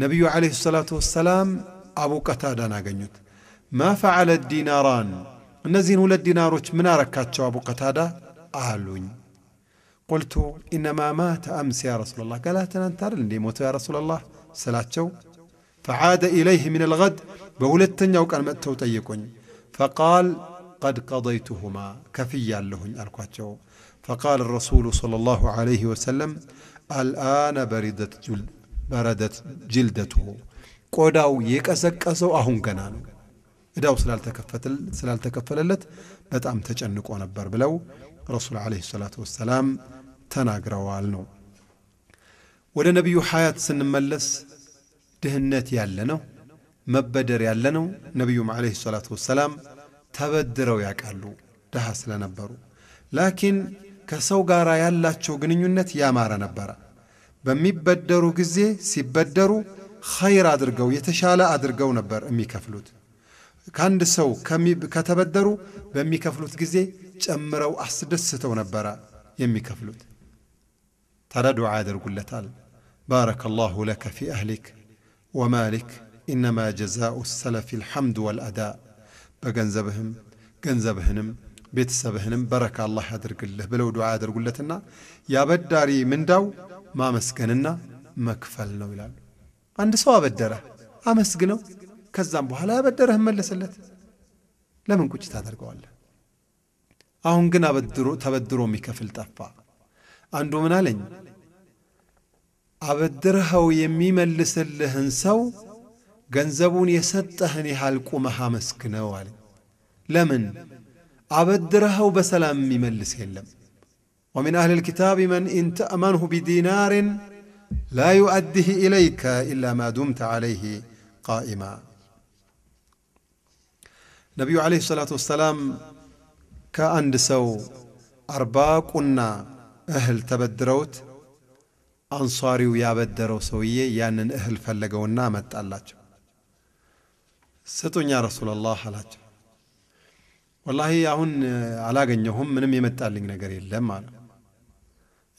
نبي عليه الصلاة والسلام ابو قتادان اغنيوت ما فعل الديناران እነዚህን ሁለት ዲናሮች ምን አረካቸው አቡ ቀታዳ አሉኝ። ቁልቱ ኢነማ ማተ አምስ ያ ረሱላላህ ገላ ትናንት አይደል እንዴ ሞተው ያ ረሱላላህ ስላቸው ፈዓደ ኢለይህ ምን አልገድ በሁለተኛው ቀን መጥተው ጠየቁኝ። ፈቃል ቀድ ቀደይቱሁማ ከፍያለሁኝ አልኳቸው። فقال الرسول صلى الله عليه وسلم الآن بردت جلد بردت جلدته ቆዳው የቀሰቀሰው አሁን ገና ነው እዳው ስላልተከፈለለት በጣም ተጨንቆ ነበር ብለው ረሱል ዓለይሂ ሰላቱ ወሰላም ተናግረዋል ነው። ወደ ነቢዩ ሐያት ስንመለስ ድህነት ያለ ነው፣ መበደር ያለ ነው። ነቢዩም ዓለይሂ ሰላቱ ወሰላም ተበድረው ያውቃሉ ድሃ ስለነበሩ። ላኪን ከሰው ጋር ያላቸው ግንኙነት ያማረ ነበረ። በሚበደሩ ጊዜ ሲበደሩ ኸይር አድርገው የተሻለ አድርገው ነበር የሚከፍሉት። ከአንድ ሰው ከተበደሩ በሚከፍሉት ጊዜ ጨምረው አስደስተው ነበረ የሚከፍሉት። ታዲያ ዱዓ ያደርጉለታል። ባረከ ላሁ ለከ ፊ አህሊክ ወማሊክ ኢነማ ጀዛኡ ሰለፊ ልሐምድ ወልአዳ በገንዘብህም ገንዘብህንም ቤተሰብህንም በረካ አላህ ያደርግልህ ብለው ዱዓ ያደርጉለትና የአበዳሪ ምንዳው ማመስገንና መክፈል ነው ይላሉ። አንድ ሰው አበደረ አመስግነው ከዛም በኋላ ያበደረህን መለሰለት። ለምን ቁጭ ታደርገዋለ? አሁን ግን ተበድሮ የሚከፍል ጠፋ። አንዱ ምን አለኝ፣ አበድረኸው የሚመልስልህን ሰው ገንዘቡን የሰጠህን ያህል ቁመህ አመስግነው አለኝ። ለምን አበድረኸው በሰላም የሚመልስ የለም። ወሚን አህል ልኪታብ መን ኢንተእመንሁ ቢዲናርን ላ ዩአዲህ ኢለይከ ኢላ ማ ዱምተ ዓለይህ ቃኢማ ነቢዩ ዓለይሂ ሰላቱ ወሰላም ከአንድ ሰው አርባ ቁና እህል ተበድረውት አንሷሪው ያበደረው ሰውዬ ያንን እህል ፈለገውና መጣላቸው። ስጡኛ ያ ረሱላላህ አላቸው። ወላሂ አሁን አላገኘሁም፣ ምንም የመጣልኝ ነገር የለም አለ።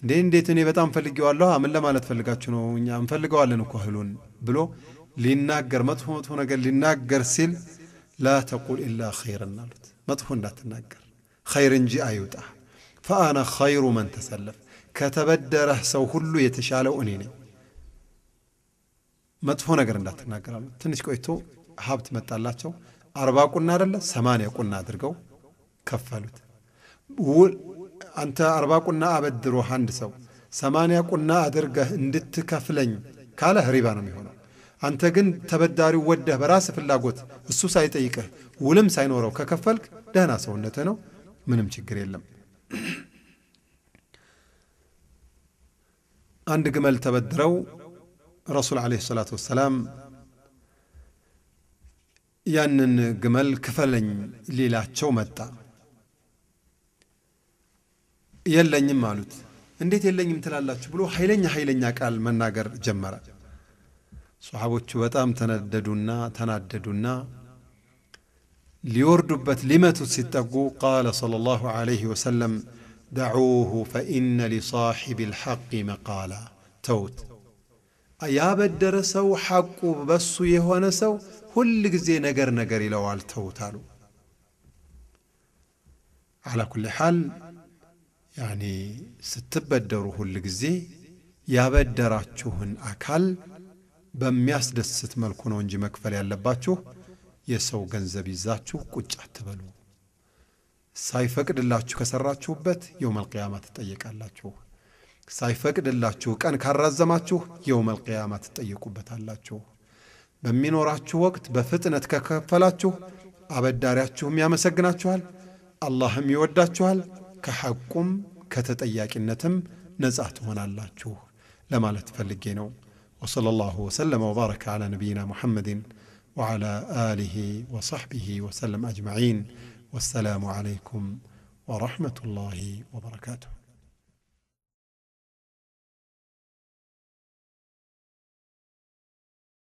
እንዴ እንዴት እኔ በጣም ፈልጌዋለሁ። ምን ለማለት ፈልጋችሁ ነው? እኛ እንፈልገዋለን እኮ እህሉን ብሎ ሊናገር መጥፎ መጥፎ ነገር ሊናገር ሲል ላ ተቁል ኢላ ኸይረን አሉት። መጥፎ እንዳትናገር ኸይር እንጂ አይውጣ። ፈአነ ኸይሩ መን ተሰለፍ፣ ከተበደረህ ሰው ሁሉ የተሻለው እኔ ነኝ። መጥፎ ነገር እንዳትናገር አሉት። ትንሽ ቆይቶ ሀብት መጣላቸው። አርባ ቁና አደለ ሰማንያ ቁና አድርገው ከፈሉት። አንተ አርባ ቁና አበድሮህ አንድ ሰው ሰማንያ ቁና አድርገህ እንድትከፍለኝ ካለ ሪባ ነው የሚሆነው። አንተ ግን ተበዳሪው ወደህ በራስ ፍላጎት እሱ ሳይጠይቅህ ውልም ሳይኖረው ከከፈልክ ደህና ሰውነት ነው፣ ምንም ችግር የለም። አንድ ግመል ተበድረው ረሱል ዓለይሂ ሰላቱ ወሰላም ያንን ግመል ክፈለኝ ሊላቸው መጣ። የለኝም አሉት። እንዴት የለኝም ትላላችሁ ብሎ ኃይለኛ ኃይለኛ ቃል መናገር ጀመረ። صحابوتشو بتام تنددونا تنددونا ليوردبت لما تتسيتاكو قال صلى الله عليه وسلم دعوه فإن لصاحب الحق مقالا توت أيا بدرسو حق بس يهونسو كل زي نقر نجر لو على على كل حال يعني ستبدره كل يا بدراتشوهن أكل በሚያስደስት መልኩ ነው እንጂ መክፈል ያለባችሁ። የሰው ገንዘብ ይዛችሁ ቁጭ አትበሉ። ሳይፈቅድላችሁ ከሰራችሁበት የውመል ቅያማ ትጠየቃላችሁ። ሳይፈቅድላችሁ ቀን ካራዘማችሁ የውመል ቅያማ ትጠየቁበታላችሁ። በሚኖራችሁ ወቅት በፍጥነት ከከፈላችሁ አበዳሪያችሁም ያመሰግናችኋል፣ አላህም ይወዳችኋል፣ ከሐቁም ከተጠያቂነትም ነጻ ትሆናላችሁ ለማለት ፈልጌ ነው። وصلى الله وسلم وبارك على نبينا محمد وعلى آله وصحبه وسلم أجمعين والسلام عليكم ورحمة الله وبركاته